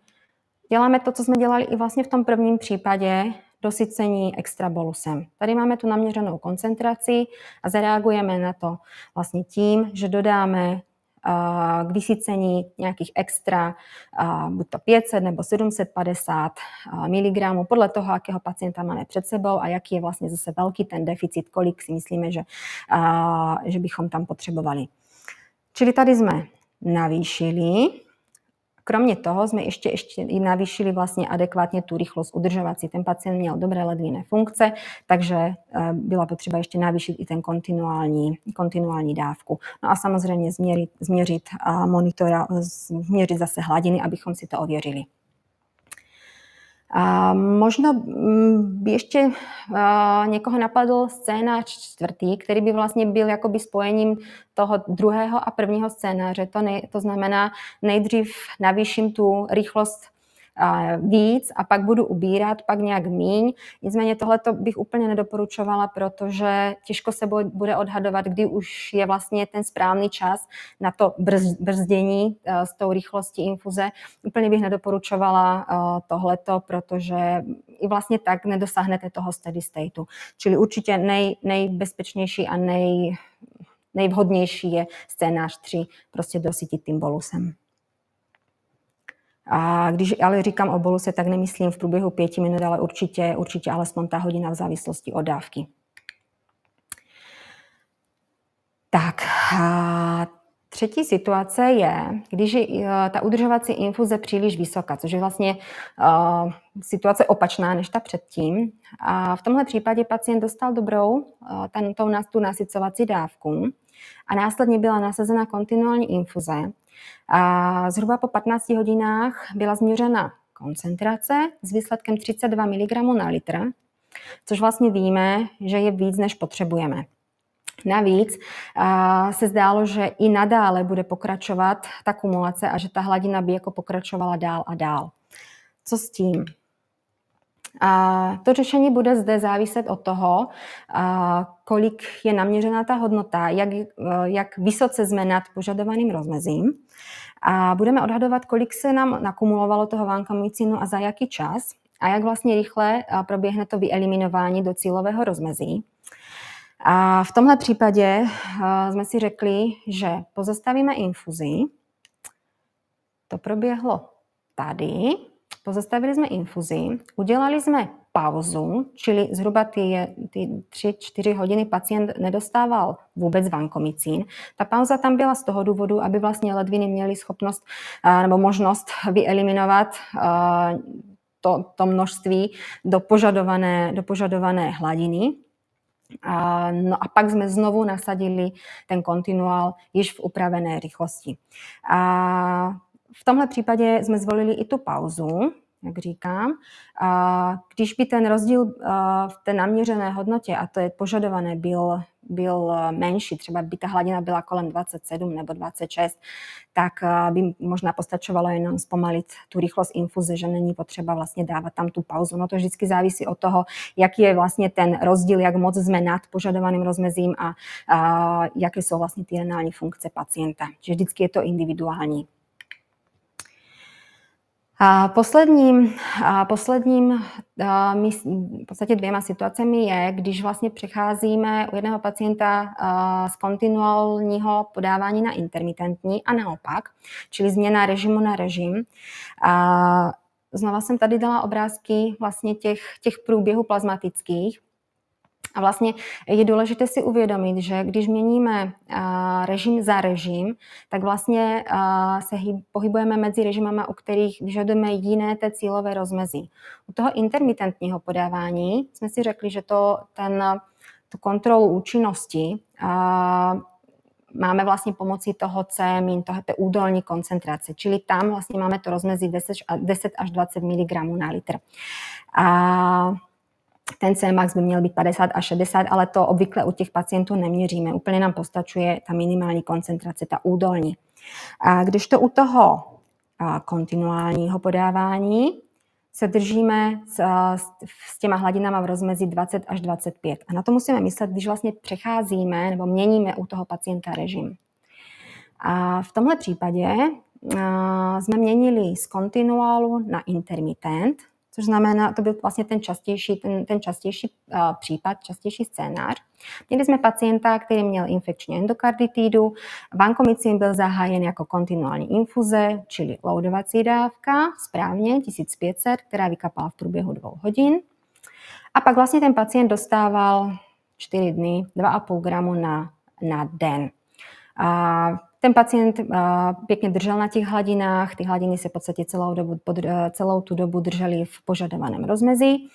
děláme to, co jsme dělali i vlastně v tom prvním případě, dosycení extrabolusem. Tady máme tu naměřenou koncentraci a zareagujeme na to vlastně tím, že dodáme k vysycení nějakých extra, buď to 500 nebo 750 mg, podle toho, jakého pacienta máme před sebou a jaký je vlastně zase velký ten deficit, kolik si myslíme, že, že bychom tam potřebovali. Čili tady jsme navýšili Kromě toho jsme ještě, ještě i navýšili vlastně adekvátně tu rychlost udržovací. Ten pacient měl dobré ledvinné funkce, takže eh, byla potřeba ještě navýšit i ten kontinuální, kontinuální dávku. No a samozřejmě změřit, změřit monitora, změřit zase hladiny, abychom si to ověřili. A možno mm, ještě někoho napadl scénář čtvrtý, který by vlastně byl jakoby spojením toho druhého a prvního scénáře. To, to znamená, nejdřív navýším tu rychlost víc a pak budu ubírat, pak nějak míň. Nicméně tohle bych úplně nedoporučovala, protože těžko se bude odhadovat, kdy už je vlastně ten správný čas na to brzdění e, s tou rychlostí infuze. Úplně bych nedoporučovala e, tohleto, protože i vlastně tak nedosáhnete toho steady stateu. Čili určitě nej, nejbezpečnější a nej, nejvhodnější je scénář 3, prostě dosytit tím bolusem. A když ale říkám o boluse, tak nemyslím v průběhu pěti minut, ale určitě, určitě alespoň ta hodina v závislosti od dávky. Tak, a třetí situace je, když je e, ta udržovací infuze příliš vysoká, což je vlastně a, e, situace opačná než ta předtím. A v tomhle případě pacient dostal dobrou a, e, ten, tu nasycovací dávku a následně byla nasazena kontinuální infuze, a zhruba po 15 hodinách byla změřena koncentrace s výsledkem 32 mg na litr, což vlastně víme, že je víc, než potřebujeme. Navíc se zdálo, že i nadále bude pokračovat ta kumulace a že ta hladina by jako pokračovala dál a dál. Co s tím? A to řešení bude zde záviset od toho, kolik je naměřená ta hodnota, jak, e, jak vysoce jsme nad požadovaným rozmezím. A budeme odhadovat, kolik se nám nakumulovalo toho vankamicinu no a za jaký čas a jak vlastně rychle e, proběhne to vyeliminování do cílového rozmezí. A v tomhle případě e, jsme si řekli, že pozastavíme infuzi. To proběhlo tady. Pozastavili jsme infuzi, udělali jsme pauzu, čili zhruba ty, ty 3-4 hodiny pacient nedostával vůbec vankomicín. Ta pauza tam byla z toho důvodu, aby vlastně ledviny měly schopnost eh, nebo možnost vyeliminovat eh, to, to množství do požadované, do požadované hladiny. A, eh, no a pak jsme znovu nasadili ten kontinuál již v upravené rychlosti. A v tomhle případě jsme zvolili i tu pauzu, jak říkám. A když by ten rozdíl v té naměřené hodnotě, a to je požadované, byl, byl menší, třeba by ta hladina byla kolem 27 nebo 26, tak by možná postačovalo jenom zpomalit tu rychlost infuze, že není potřeba vlastně dávat tam tu pauzu. No to vždycky závisí od toho, jaký je vlastně ten rozdíl, jak moc jsme nad požadovaným rozmezím a, a jaké jsou vlastně ty renální funkce pacienta. Čiže vždycky je to individuální. A posledním, a posledním a my, v podstatě dvěma situacemi je, když vlastně přecházíme u jednoho pacienta z kontinuálního podávání na intermitentní a naopak, čili změna režimu na režim. A znova jsem tady dala obrázky vlastně těch, těch průběhů plazmatických. A vlastně je důležité si uvědomit, že když měníme eh, režim za režim, tak vlastně eh, se pohybujeme mezi režimama, u kterých vyžadujeme jiné té cílové rozmezí. U toho intermitentního podávání jsme si řekli, že to ten, tu kontrolu účinnosti eh, máme vlastně pomocí toho C, toho té údolní koncentrace. Čili tam vlastně máme to rozmezí 10, 10 až 20 mg na litr. A ten Cmax by měl být 50 až 60, ale to obvykle u těch pacientů neměříme. Úplně nám postačuje ta minimální koncentrace, ta údolní. A když to u toho kontinuálního podávání se držíme s, s těma hladinama v rozmezí 20 až 25. A na to musíme myslet, když vlastně přecházíme nebo měníme u toho pacienta režim. A v tomhle případě jsme měnili z kontinuálu na intermitent, což znamená, to byl vlastně ten častější, ten, ten častější uh, případ, častější scénář. Měli jsme pacienta, který měl infekční endokarditidu, vankomicin byl zahájen jako kontinuální infuze, čili loudovací dávka, správně 1500, která vykapala v průběhu dvou hodin. A pak vlastně ten pacient dostával 4 dny 2,5 gramu na, na den. A ten pacient eh, pěkně držel na těch hladinách, ty hladiny se v podstatě celou, dobu, pod, eh, celou tu dobu držely v požadovaném rozmezí.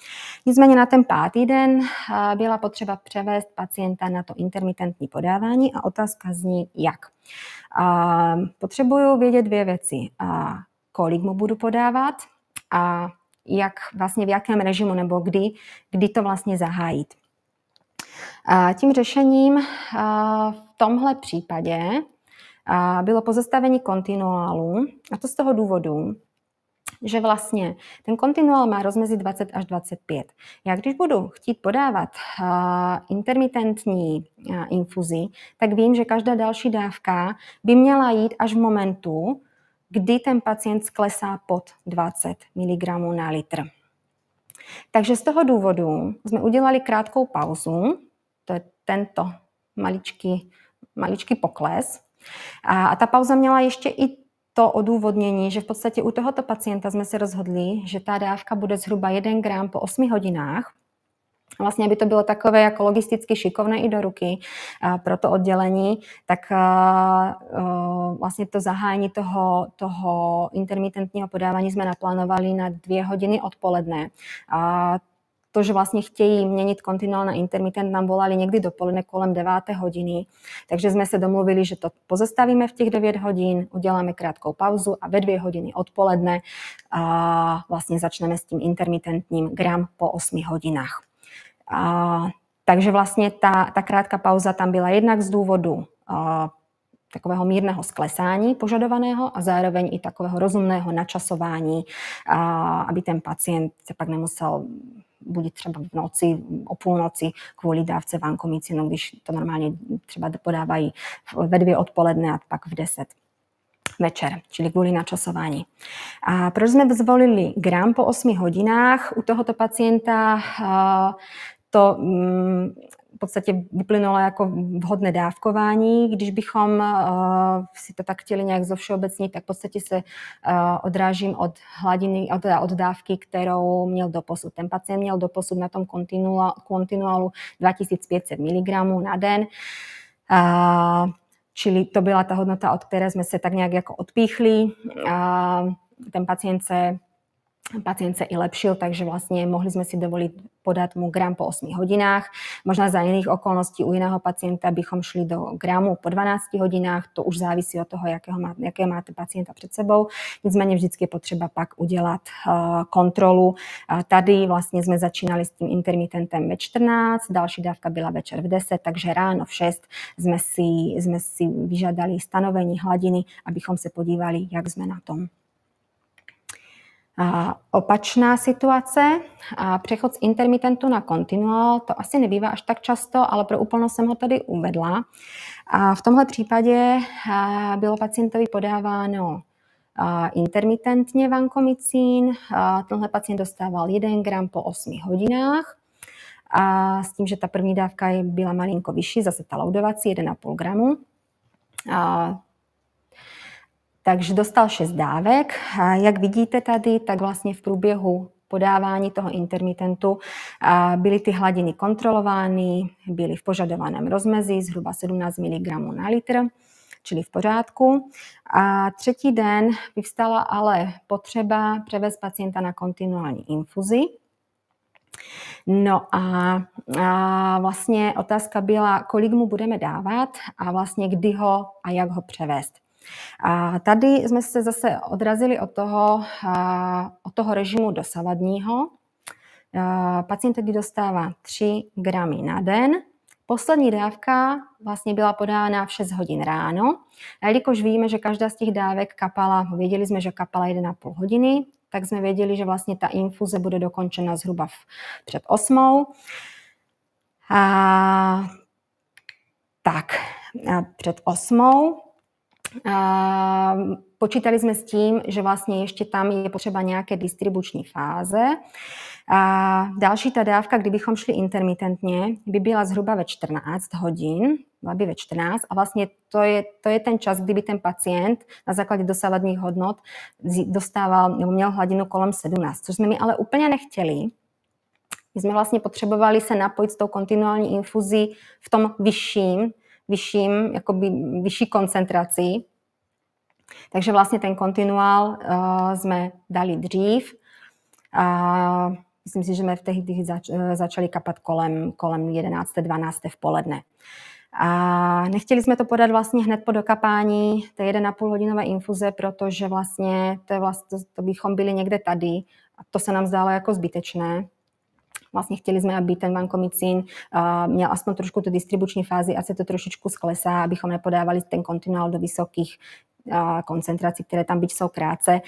Nicméně na ten pátý den eh, byla potřeba převést pacienta na to intermitentní podávání a otázka zní jak. Potřebuju vědět dvě věci. Kolik mu budu podávat a jak vlastně v jakém režimu nebo kdy, kdy to vlastně zahájit. A tím řešením v tomhle případě bylo pozastavení kontinuálu a to z toho důvodu, že vlastně ten kontinuál má rozmezí 20 až 25. Já když budu chtít podávat uh, intermitentní uh, infuzi, tak vím, že každá další dávka by měla jít až v momentu, kdy ten pacient sklesá pod 20 mg na litr. Takže z toho důvodu jsme udělali krátkou pauzu, to je tento maličký, maličký pokles, a, a ta pauza měla ještě i to odůvodnění, že v podstatě u tohoto pacienta jsme se rozhodli, že ta dávka bude zhruba 1 gram po 8 hodinách, vlastně, aby to bylo takové jako logisticky šikovné i do ruky pro to oddělení, tak vlastně to zahájení toho, toho intermitentního podávání jsme naplánovali na dvě hodiny odpoledne to, že vlastně chtějí měnit kontinuál na intermitent, nám volali někdy dopoledne kolem 9. hodiny. Takže jsme se domluvili, že to pozastavíme v těch 9 hodin, uděláme krátkou pauzu a ve 2 hodiny odpoledne a vlastně začneme s tím intermitentním gram po 8 hodinách. A, takže vlastně ta, ta krátká pauza tam byla jednak z důvodu a, takového mírného sklesání požadovaného a zároveň i takového rozumného načasování, a, aby ten pacient se pak nemusel bude třeba v noci, o půlnoci kvůli dávce vankomicinu, když to normálně třeba podávají ve dvě odpoledne a pak v deset večer, čili kvůli načasování. A proč jsme zvolili gram po 8 hodinách? U tohoto pacienta to mm, podstatě vyplynulo jako vhodné dávkování. Když bychom eh, si to tak chtěli nějak zovšeobecnit, tak v podstatě se eh, odrážím od hladiny, od, od dávky, kterou měl doposud. Ten pacient měl doposud na tom kontinuálu 2500 mg na den. Eh, čili to byla ta hodnota, od které jsme se tak nějak jako odpíchli. Ten pacient se pacient se i lepšil, takže vlastně mohli jsme si dovolit podat mu gram po 8 hodinách. Možná za jiných okolností u jiného pacienta bychom šli do gramu po 12 hodinách, to už závisí od toho, jakého má, jaké máte pacienta před sebou. Nicméně vždycky je potřeba pak udělat eh, kontrolu. Tady vlastně jsme začínali s tím intermitentem ve 14, další dávka byla večer v 10, takže ráno v 6 jsme si, jsme si vyžadali stanovení hladiny, abychom se podívali, jak jsme na tom. Opačná situace, přechod z intermitentu na kontinuál, to asi nebývá až tak často, ale pro úplnost jsem ho tady uvedla. A v tomhle případě bylo pacientovi podáváno intermitentně vankomicín. Tenhle pacient dostával 1 gram po 8 hodinách a s tím, že ta první dávka byla malinko vyšší, zase ta laudovací 1,5 gramu. A takže dostal šest dávek. A jak vidíte tady, tak vlastně v průběhu podávání toho intermitentu byly ty hladiny kontrolovány, byly v požadovaném rozmezí zhruba 17 mg na litr, čili v pořádku. A třetí den vyvstala ale potřeba převést pacienta na kontinuální infuzi, No a, a vlastně otázka byla, kolik mu budeme dávat a vlastně kdy ho a jak ho převést. A tady jsme se zase odrazili od toho, od toho režimu dosavadního. Pacient tedy dostává 3 gramy na den. Poslední dávka vlastně byla podána v 6 hodin ráno. A jelikož víme, že každá z těch dávek kapala, věděli jsme, že kapala 1,5 hodiny, tak jsme věděli, že vlastně ta infuze bude dokončena zhruba v, před 8. A, tak, a před 8. A počítali jsme s tím, že vlastně ještě tam je potřeba nějaké distribuční fáze. A další ta dávka, kdybychom šli intermitentně, by byla zhruba ve 14 hodin, byla by ve 14 a vlastně to je, to je ten čas, kdyby ten pacient na základě dosávadních hodnot dostával nebo měl hladinu kolem 17, což jsme my ale úplně nechtěli, my jsme vlastně potřebovali se napojit s tou kontinuální infuzí v tom vyšším vyšším, jakoby vyšší koncentrací. Takže vlastně ten kontinuál uh, jsme dali dřív a myslím si, že jsme v tehdy zač, eh, začali kapat kolem, kolem 11. 12. v poledne. A nechtěli jsme to podat vlastně hned po dokapání té 1,5 hodinové infuze, protože vlastně to, je vlastně to bychom byli někde tady a to se nám zdálo jako zbytečné, Vlastne chceli sme, aby ten vankomicín uh, měl aspoň trošku tu distribuční fázi, a se to trošičku sklesá, abychom nepodávali ten kontinuál do vysokých uh, koncentrací, které tam byť jsou krátce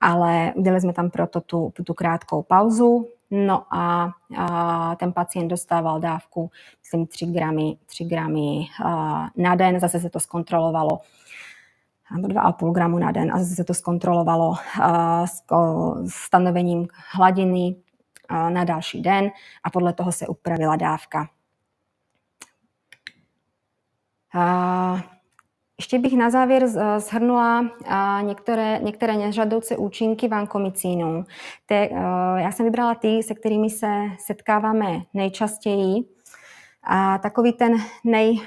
ale udělali jsme tam proto tu, tu krátkou pauzu, No a, a ten pacient dostával dávku, myslím, 3 gramy, 3 gramy a, na den. Zase se to zkontrolovalo nebo 2,5 gramu na den a zase se to zkontrolovalo a, s, o, stanovením hladiny na další den a podle toho se upravila dávka. Ještě bych na závěr zhrnula některé, některé nežadoucí účinky vankomicínu. Te, já jsem vybrala ty, se kterými se setkáváme nejčastěji. A takový ten nej,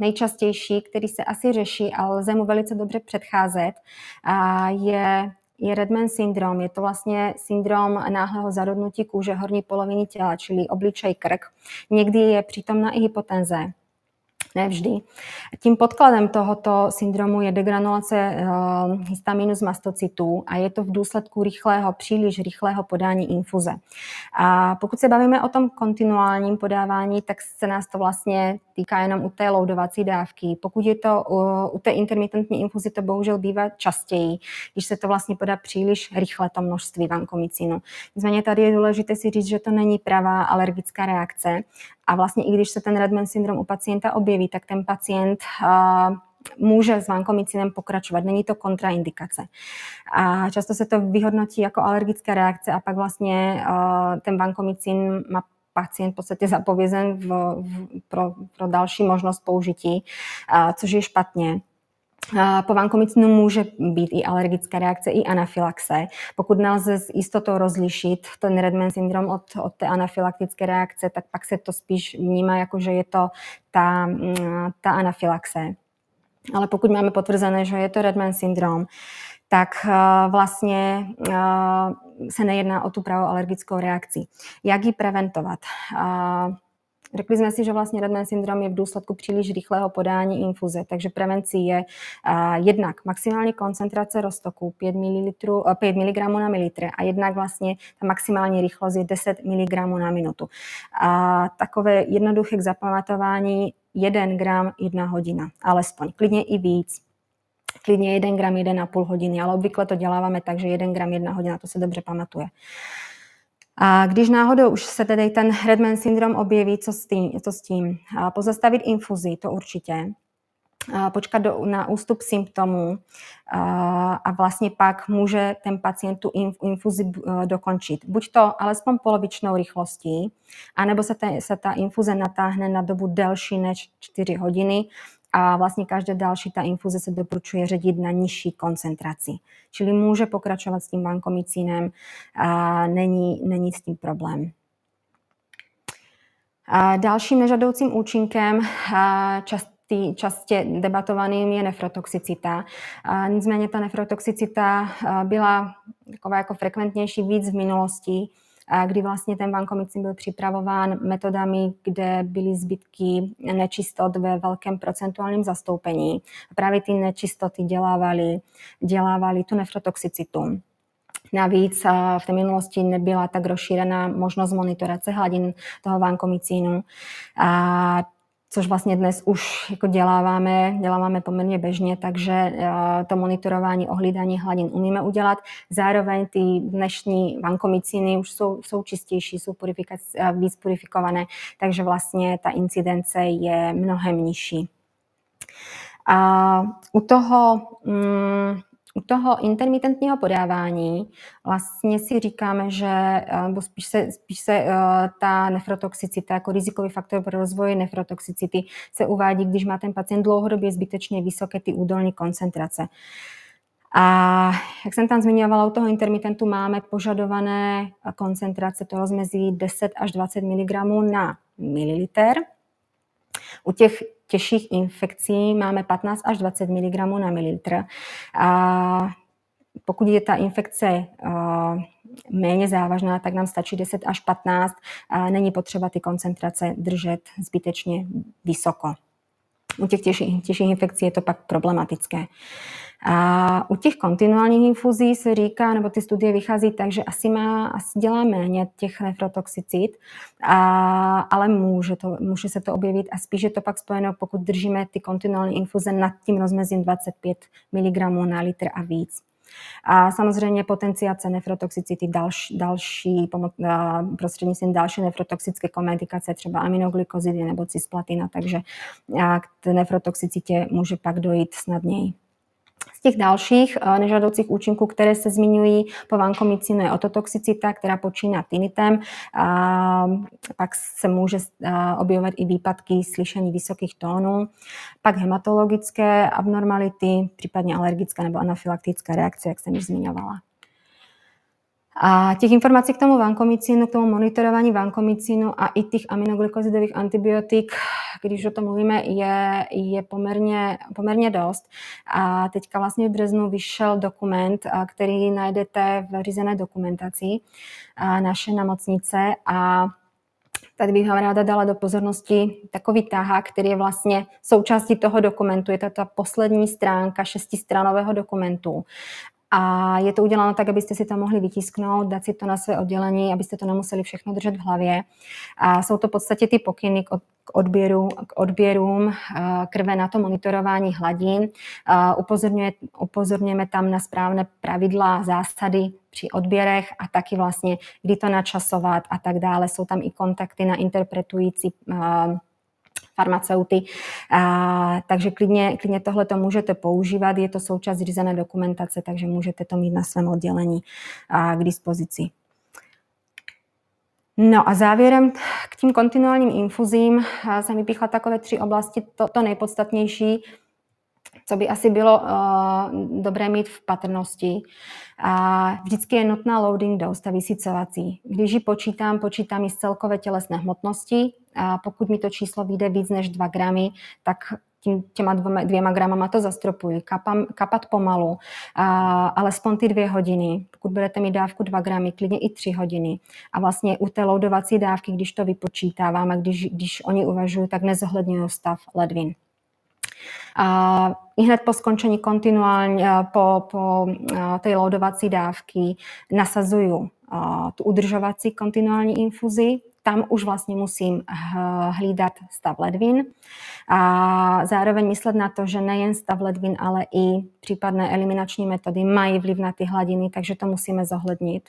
nejčastější, který se asi řeší ale lze mu velice dobře předcházet, je je Redman syndrom. Je to vlastně syndrom náhlého zarodnutí kůže horní poloviny těla, čili obličej krk. Někdy je přítomna i hypotenze ne vždy. Tím podkladem tohoto syndromu je degranulace eh, histaminu z mastocitů a je to v důsledku rychlého, příliš rychlého podání infuze. A pokud se bavíme o tom kontinuálním podávání, tak se nás to vlastně týká jenom u té loudovací dávky. Pokud je to eh, u té intermitentní infuzi, to bohužel bývá častěji, když se to vlastně podá příliš rychle to množství vankomicinu. Nicméně tady je důležité si říct, že to není pravá alergická reakce a vlastně i když se ten Redman syndrom u pacienta objeví, tak ten pacient může s vankomicinem pokračovat. Není to kontraindikace. A často se to vyhodnotí jako alergická reakce a pak vlastně ten vankomicin má pacient v podstatě zapovězen v, v, pro, pro další možnost použití, uh, což je špatně po vankomicinu může být i alergická reakce, i anafylaxe. Pokud nelze s jistotou rozlišit ten Redman syndrom od, od té anafylaktické reakce, tak pak se to spíš vnímá jako, že je to ta, mm, ta anafylaxe. Ale pokud máme potvrzené, že je to Redman syndrom, tak eh, vlastně eh, se nejedná o tu pravou alergickou reakci. Jak ji preventovat? Eh, Řekli jsme si, že vlastně radné syndrom je v důsledku příliš rychlého podání infuze, takže prevencí je a, jednak maximální koncentrace roztoku 5, ml, 5 mg na mililitr a jednak vlastně ta maximální rychlost je 10 mg na minutu. A takové jednoduché k zapamatování 1 gram, 1 hodina, alespoň, klidně i víc, klidně 1 gram, 1,5 hodiny, ale obvykle to děláváme tak, že 1 gram, 1 hodina, to se dobře pamatuje. A když náhodou už se tedy ten Redman syndrom objeví, co s tím? Co s tím? A pozastavit infuzi, to určitě. A počkat do, na ústup symptomů a, a vlastně pak může ten pacient tu infuzi eh, dokončit. Buď to alespoň polovičnou rychlostí, anebo se, te, se ta infuze natáhne na dobu delší než 4 hodiny a vlastně každá další ta infuze se doporučuje ředit na nižší koncentraci. Čili může pokračovat s tím vankomicínem a není, není s tím problém. A dalším nežadoucím účinkem často tý častě debatovaným je nefrotoxicita. A nicméně ta nefrotoxicita byla taková jako frekventnější víc v minulosti kdy vlastně ten vankomycin byl připravován metodami, kde byly zbytky nečistot ve velkém procentuálním zastoupení. Právě ty nečistoty dělávaly, dělávaly tu nefrotoxicitu. Navíc v té minulosti nebyla tak rozšířena možnost monitorace hladin toho vankomicínu. A což vlastně dnes už jako děláváme, děláváme poměrně běžně, takže eh, to monitorování, ohlídání hladin umíme udělat. Zároveň ty dnešní vankomicíny už jsou, jsou čistější, jsou eh, víc purifikované, takže vlastně ta incidence je mnohem nižší. A u toho... Mm, u toho intermitentního podávání vlastně si říkáme, že eh, nebo spíš se, spíš se eh, ta nefrotoxicita jako rizikový faktor pro rozvoj nefrotoxicity se uvádí, když má ten pacient dlouhodobě zbytečně vysoké ty údolní koncentrace. A jak jsem tam zmiňovala, u toho intermitentu máme požadované koncentrace toho mezi 10 až 20 mg na mililiter. U těch těžších infekcí máme 15 až 20 mg na mililitr. A pokud je ta infekce eh, méně závažná, tak nám stačí 10 až 15 a není potřeba ty koncentrace držet zbytečně vysoko. U těch těžších, těžších infekcí je to pak problematické. A u těch kontinuálních infuzí se říká, nebo ty studie vychází tak, že asi, má, asi dělá méně těch nefrotoxicit, a, ale může, to, může se to objevit a spíš je to pak spojeno, pokud držíme ty kontinuální infuze nad tím rozmezím 25 mg na litr a víc. A samozřejmě potenciace nefrotoxicity, další, další prostřednictvím další nefrotoxické komedikace, třeba aminoglykozidy nebo cisplatina, takže k nefrotoxicitě může pak dojít snadněji. Z těch dalších eh, nežádoucích účinků, které se zmiňují po vankomicinu, je ototoxicita, která počíná tinitem. A pak se může eh, objevovat i výpadky slyšení vysokých tónů. Pak hematologické abnormality, případně alergická nebo anafylaktická reakce, jak jsem již zmiňovala. A těch informací k tomu vankomicínu, k tomu monitorování vankomicínu a i těch aminoglykosidových antibiotik, když o tom mluvíme, je, je poměrně, poměrně dost. A teďka vlastně v březnu vyšel dokument, který najdete v řízené dokumentaci naše nemocnice a tady bych vám ráda dala do pozornosti takový táha, který je vlastně součástí toho dokumentu. Je to ta poslední stránka šestistranového dokumentu. A je to uděláno tak, abyste si to mohli vytisknout, dát si to na své oddělení, abyste to nemuseli všechno držet v hlavě. A jsou to v podstatě ty pokyny k odběru, k odběrům eh, krve na to monitorování hladin. Eh, upozorňuje, tam na správné pravidla, zásady při odběrech a taky vlastně, kdy to načasovat a tak dále. Jsou tam i kontakty na interpretující eh, farmaceuty. A, takže klidně, klidně tohle to můžete používat, je to součást řízené dokumentace, takže můžete to mít na svém oddělení a, k dispozici. No a závěrem k tím kontinuálním infuzím jsem vypíchla takové tři oblasti. To, to nejpodstatnější co by asi bylo uh, dobré mít v patrnosti. A vždycky je nutná loading dose, ta vysycovací. Když ji počítám, počítám ji z celkové tělesné hmotnosti. A pokud mi to číslo vyjde víc než 2 gramy, tak tím, těma dvěma, dvěma gramama to zastropuji. Kapam, kapat pomalu, a, alespoň ty dvě hodiny. Pokud budete mít dávku 2 gramy, klidně i 3 hodiny. A vlastně u té loadovací dávky, když to vypočítávám a když, když oni uvažují, tak nezohledňují stav ledvin. A hned po skončení kontinuálně, eh, po, po eh, té loadovací dávky nasazuju eh, tu udržovací kontinuální infuzi, tam už vlastně musím hlídat stav ledvin a zároveň myslet na to, že nejen stav ledvin, ale i případné eliminační metody mají vliv na ty hladiny, takže to musíme zohlednit.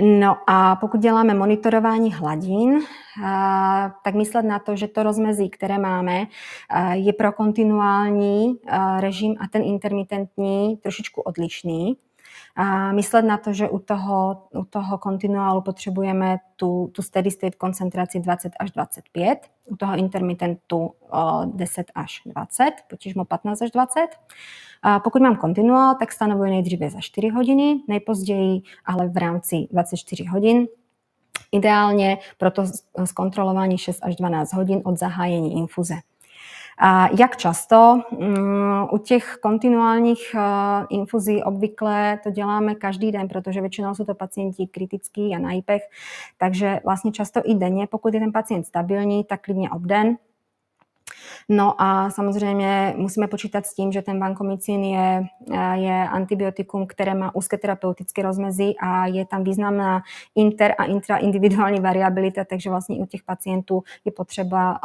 No a pokud děláme monitorování hladin, tak myslet na to, že to rozmezí, které máme, je pro kontinuální režim a ten intermitentní trošičku odlišný a myslet na to, že u toho, u toho kontinuálu potřebujeme tu, tu steady state koncentraci 20 až 25, u toho intermitentu 10 až 20, potížmo 15 až 20. A pokud mám kontinuál, tak stanovuji nejdříve za 4 hodiny, nejpozději ale v rámci 24 hodin Ideálně proto zkontrolování 6 až 12 hodin od zahájení infuze. Jak často? Mm, u těch kontinuálních eh, infuzí obvykle to děláme každý den, protože většinou jsou to pacienti kritický a na IPech, takže vlastně často i denně, pokud je ten pacient stabilní, tak klidně obden. den No a samozřejmě musíme počítat s tím, že ten vancomycin je, eh, je antibiotikum, které má úzké terapeutické rozmezí a je tam významná inter a intraindividuální variabilita, takže vlastně u těch pacientů je potřeba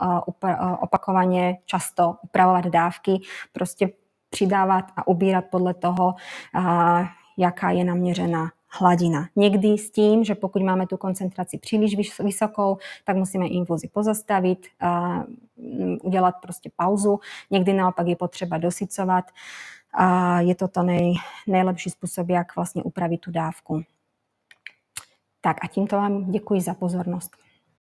eh, eh, opakovaně často upravovat dávky, prostě přidávat a ubírat podle toho, jaká je naměřena hladina. Někdy s tím, že pokud máme tu koncentraci příliš vysokou, tak musíme infuzi pozastavit, mm, udělat prostě pauzu. Někdy naopak je potřeba dosycovat. A je to to nej, nejlepší způsob, jak vlastně upravit tu dávku. Tak a tímto vám děkuji za pozornost.